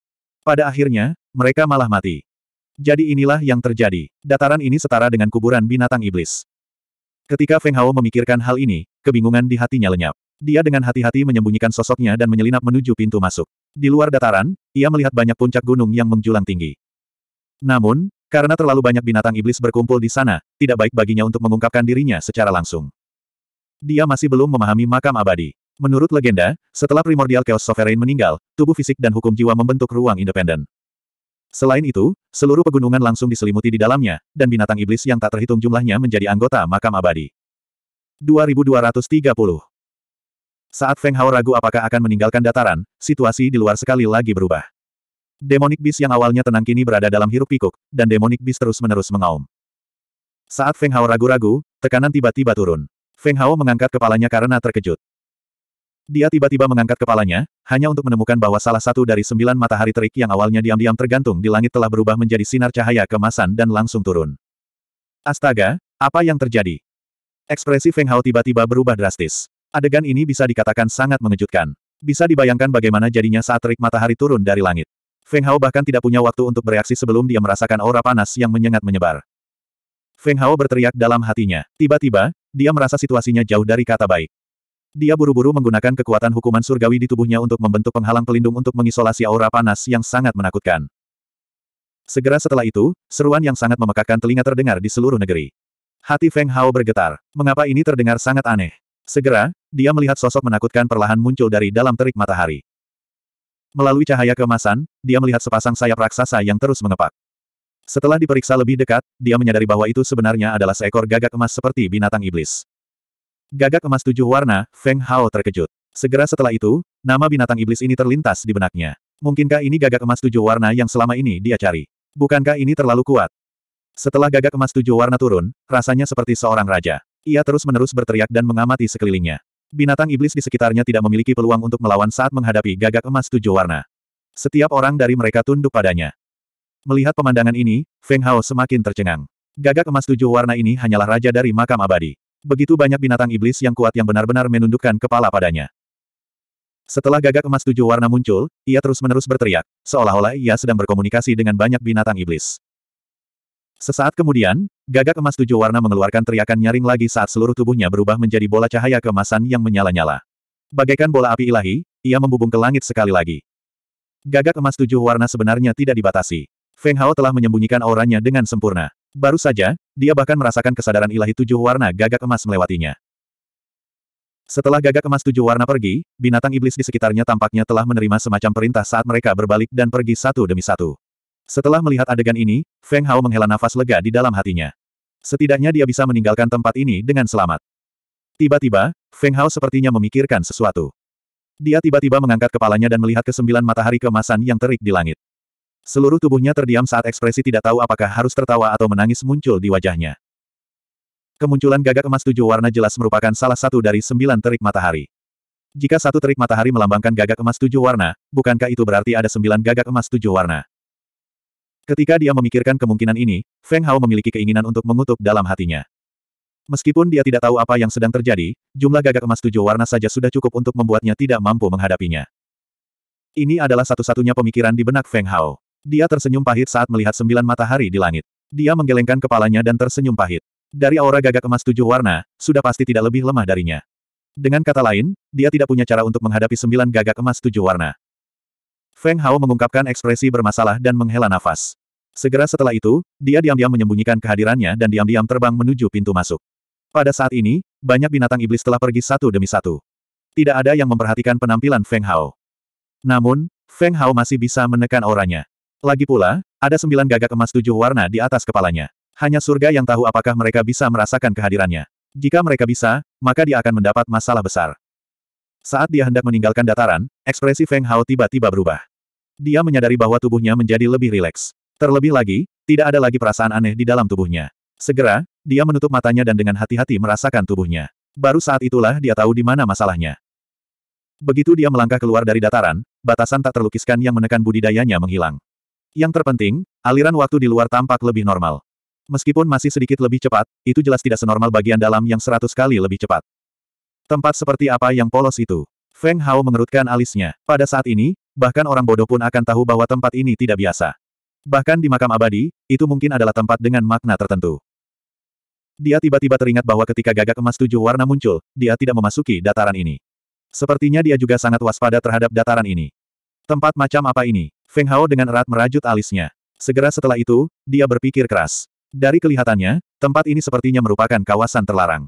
Pada akhirnya, mereka malah mati. Jadi inilah yang terjadi. Dataran ini setara dengan kuburan binatang iblis. Ketika Feng Hao memikirkan hal ini, kebingungan di hatinya lenyap. Dia dengan hati-hati menyembunyikan sosoknya dan menyelinap menuju pintu masuk. Di luar dataran, ia melihat banyak puncak gunung yang menjulang tinggi. Namun, karena terlalu banyak binatang iblis berkumpul di sana, tidak baik baginya untuk mengungkapkan dirinya secara langsung. Dia masih belum memahami makam abadi. Menurut legenda, setelah primordial Chaos Sovereign meninggal, tubuh fisik dan hukum jiwa membentuk ruang independen. Selain itu, seluruh pegunungan langsung diselimuti di dalamnya, dan binatang iblis yang tak terhitung jumlahnya menjadi anggota makam abadi. 2230 Saat Feng Hao ragu apakah akan meninggalkan dataran, situasi di luar sekali lagi berubah. Demonic Beast yang awalnya tenang kini berada dalam hiruk pikuk, dan Demonic Beast terus-menerus mengaum. Saat Feng Hao ragu-ragu, tekanan tiba-tiba turun. Feng Hao mengangkat kepalanya karena terkejut. Dia tiba-tiba mengangkat kepalanya, hanya untuk menemukan bahwa salah satu dari sembilan matahari terik yang awalnya diam-diam tergantung di langit telah berubah menjadi sinar cahaya kemasan dan langsung turun. Astaga, apa yang terjadi? Ekspresi Feng Hao tiba-tiba berubah drastis. Adegan ini bisa dikatakan sangat mengejutkan. Bisa dibayangkan bagaimana jadinya saat terik matahari turun dari langit. Feng Hao bahkan tidak punya waktu untuk bereaksi sebelum dia merasakan aura panas yang menyengat menyebar. Feng Hao berteriak dalam hatinya. Tiba-tiba, dia merasa situasinya jauh dari kata baik. Dia buru-buru menggunakan kekuatan hukuman surgawi di tubuhnya untuk membentuk penghalang pelindung untuk mengisolasi aura panas yang sangat menakutkan. Segera setelah itu, seruan yang sangat memekakkan telinga terdengar di seluruh negeri. Hati Feng Hao bergetar. Mengapa ini terdengar sangat aneh? Segera, dia melihat sosok menakutkan perlahan muncul dari dalam terik matahari. Melalui cahaya kemasan, dia melihat sepasang sayap raksasa yang terus mengepak. Setelah diperiksa lebih dekat, dia menyadari bahwa itu sebenarnya adalah seekor gagak emas seperti binatang iblis. Gagak emas tujuh warna, Feng Hao terkejut. Segera setelah itu, nama binatang iblis ini terlintas di benaknya. Mungkinkah ini gagak emas tujuh warna yang selama ini dia cari? Bukankah ini terlalu kuat? Setelah gagak emas tujuh warna turun, rasanya seperti seorang raja. Ia terus-menerus berteriak dan mengamati sekelilingnya. Binatang iblis di sekitarnya tidak memiliki peluang untuk melawan saat menghadapi gagak emas tujuh warna. Setiap orang dari mereka tunduk padanya. Melihat pemandangan ini, Feng Hao semakin tercengang. Gagak emas tujuh warna ini hanyalah raja dari makam abadi. Begitu banyak binatang iblis yang kuat yang benar-benar menundukkan kepala padanya. Setelah gagak emas tujuh warna muncul, ia terus-menerus berteriak, seolah-olah ia sedang berkomunikasi dengan banyak binatang iblis. Sesaat kemudian, gagak emas tujuh warna mengeluarkan teriakan nyaring lagi saat seluruh tubuhnya berubah menjadi bola cahaya kemasan yang menyala-nyala. Bagaikan bola api ilahi, ia membubung ke langit sekali lagi. Gagak emas tujuh warna sebenarnya tidak dibatasi. Feng Hao telah menyembunyikan auranya dengan sempurna. Baru saja, dia bahkan merasakan kesadaran ilahi tujuh warna gagak emas melewatinya. Setelah gagak emas tujuh warna pergi, binatang iblis di sekitarnya tampaknya telah menerima semacam perintah saat mereka berbalik dan pergi satu demi satu. Setelah melihat adegan ini, Feng Hao menghela nafas lega di dalam hatinya. Setidaknya dia bisa meninggalkan tempat ini dengan selamat. Tiba-tiba, Feng Hao sepertinya memikirkan sesuatu. Dia tiba-tiba mengangkat kepalanya dan melihat kesembilan matahari keemasan yang terik di langit. Seluruh tubuhnya terdiam saat ekspresi tidak tahu apakah harus tertawa atau menangis muncul di wajahnya. Kemunculan gagak emas tujuh warna jelas merupakan salah satu dari sembilan terik matahari. Jika satu terik matahari melambangkan gagak emas tujuh warna, bukankah itu berarti ada sembilan gagak emas tujuh warna? Ketika dia memikirkan kemungkinan ini, Feng Hao memiliki keinginan untuk mengutuk dalam hatinya. Meskipun dia tidak tahu apa yang sedang terjadi, jumlah gagak emas tujuh warna saja sudah cukup untuk membuatnya tidak mampu menghadapinya. Ini adalah satu-satunya pemikiran di benak Feng Hao. Dia tersenyum pahit saat melihat sembilan matahari di langit. Dia menggelengkan kepalanya dan tersenyum pahit. Dari aura gagak emas tujuh warna, sudah pasti tidak lebih lemah darinya. Dengan kata lain, dia tidak punya cara untuk menghadapi sembilan gagak emas tujuh warna. Feng Hao mengungkapkan ekspresi bermasalah dan menghela nafas. Segera setelah itu, dia diam-diam menyembunyikan kehadirannya dan diam-diam terbang menuju pintu masuk. Pada saat ini, banyak binatang iblis telah pergi satu demi satu. Tidak ada yang memperhatikan penampilan Feng Hao. Namun, Feng Hao masih bisa menekan auranya. Lagi pula, ada sembilan gagak emas tujuh warna di atas kepalanya. Hanya surga yang tahu apakah mereka bisa merasakan kehadirannya. Jika mereka bisa, maka dia akan mendapat masalah besar. Saat dia hendak meninggalkan dataran, ekspresi Feng Hao tiba-tiba berubah. Dia menyadari bahwa tubuhnya menjadi lebih rileks. Terlebih lagi, tidak ada lagi perasaan aneh di dalam tubuhnya. Segera, dia menutup matanya dan dengan hati-hati merasakan tubuhnya. Baru saat itulah dia tahu di mana masalahnya. Begitu dia melangkah keluar dari dataran, batasan tak terlukiskan yang menekan budidayanya menghilang. Yang terpenting, aliran waktu di luar tampak lebih normal. Meskipun masih sedikit lebih cepat, itu jelas tidak senormal bagian dalam yang seratus kali lebih cepat. Tempat seperti apa yang polos itu? Feng Hao mengerutkan alisnya. Pada saat ini, bahkan orang bodoh pun akan tahu bahwa tempat ini tidak biasa. Bahkan di makam abadi, itu mungkin adalah tempat dengan makna tertentu. Dia tiba-tiba teringat bahwa ketika gagak emas tujuh warna muncul, dia tidak memasuki dataran ini. Sepertinya dia juga sangat waspada terhadap dataran ini. Tempat macam apa ini? Feng Hao dengan erat merajut alisnya. Segera setelah itu, dia berpikir keras. Dari kelihatannya, tempat ini sepertinya merupakan kawasan terlarang.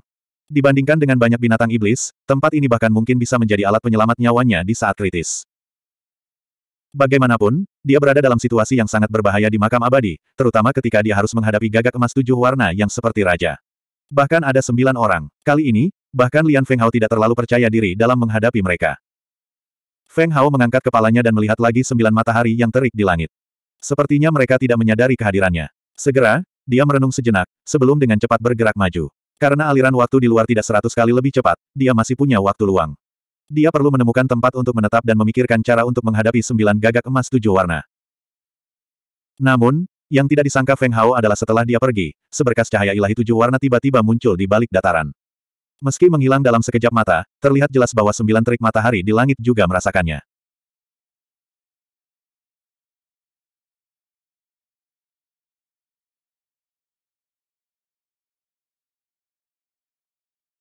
Dibandingkan dengan banyak binatang iblis, tempat ini bahkan mungkin bisa menjadi alat penyelamat nyawanya di saat kritis. Bagaimanapun, dia berada dalam situasi yang sangat berbahaya di makam abadi, terutama ketika dia harus menghadapi gagak emas tujuh warna yang seperti raja. Bahkan ada sembilan orang. Kali ini, bahkan Lian Feng Hao tidak terlalu percaya diri dalam menghadapi mereka. Feng Hao mengangkat kepalanya dan melihat lagi sembilan matahari yang terik di langit. Sepertinya mereka tidak menyadari kehadirannya. Segera, dia merenung sejenak, sebelum dengan cepat bergerak maju. Karena aliran waktu di luar tidak seratus kali lebih cepat, dia masih punya waktu luang. Dia perlu menemukan tempat untuk menetap dan memikirkan cara untuk menghadapi sembilan gagak emas tujuh warna. Namun, yang tidak disangka Feng Hao adalah setelah dia pergi, seberkas cahaya ilahi tujuh warna tiba-tiba muncul di balik dataran. Meski menghilang dalam sekejap mata, terlihat jelas bahwa sembilan terik matahari di langit juga merasakannya.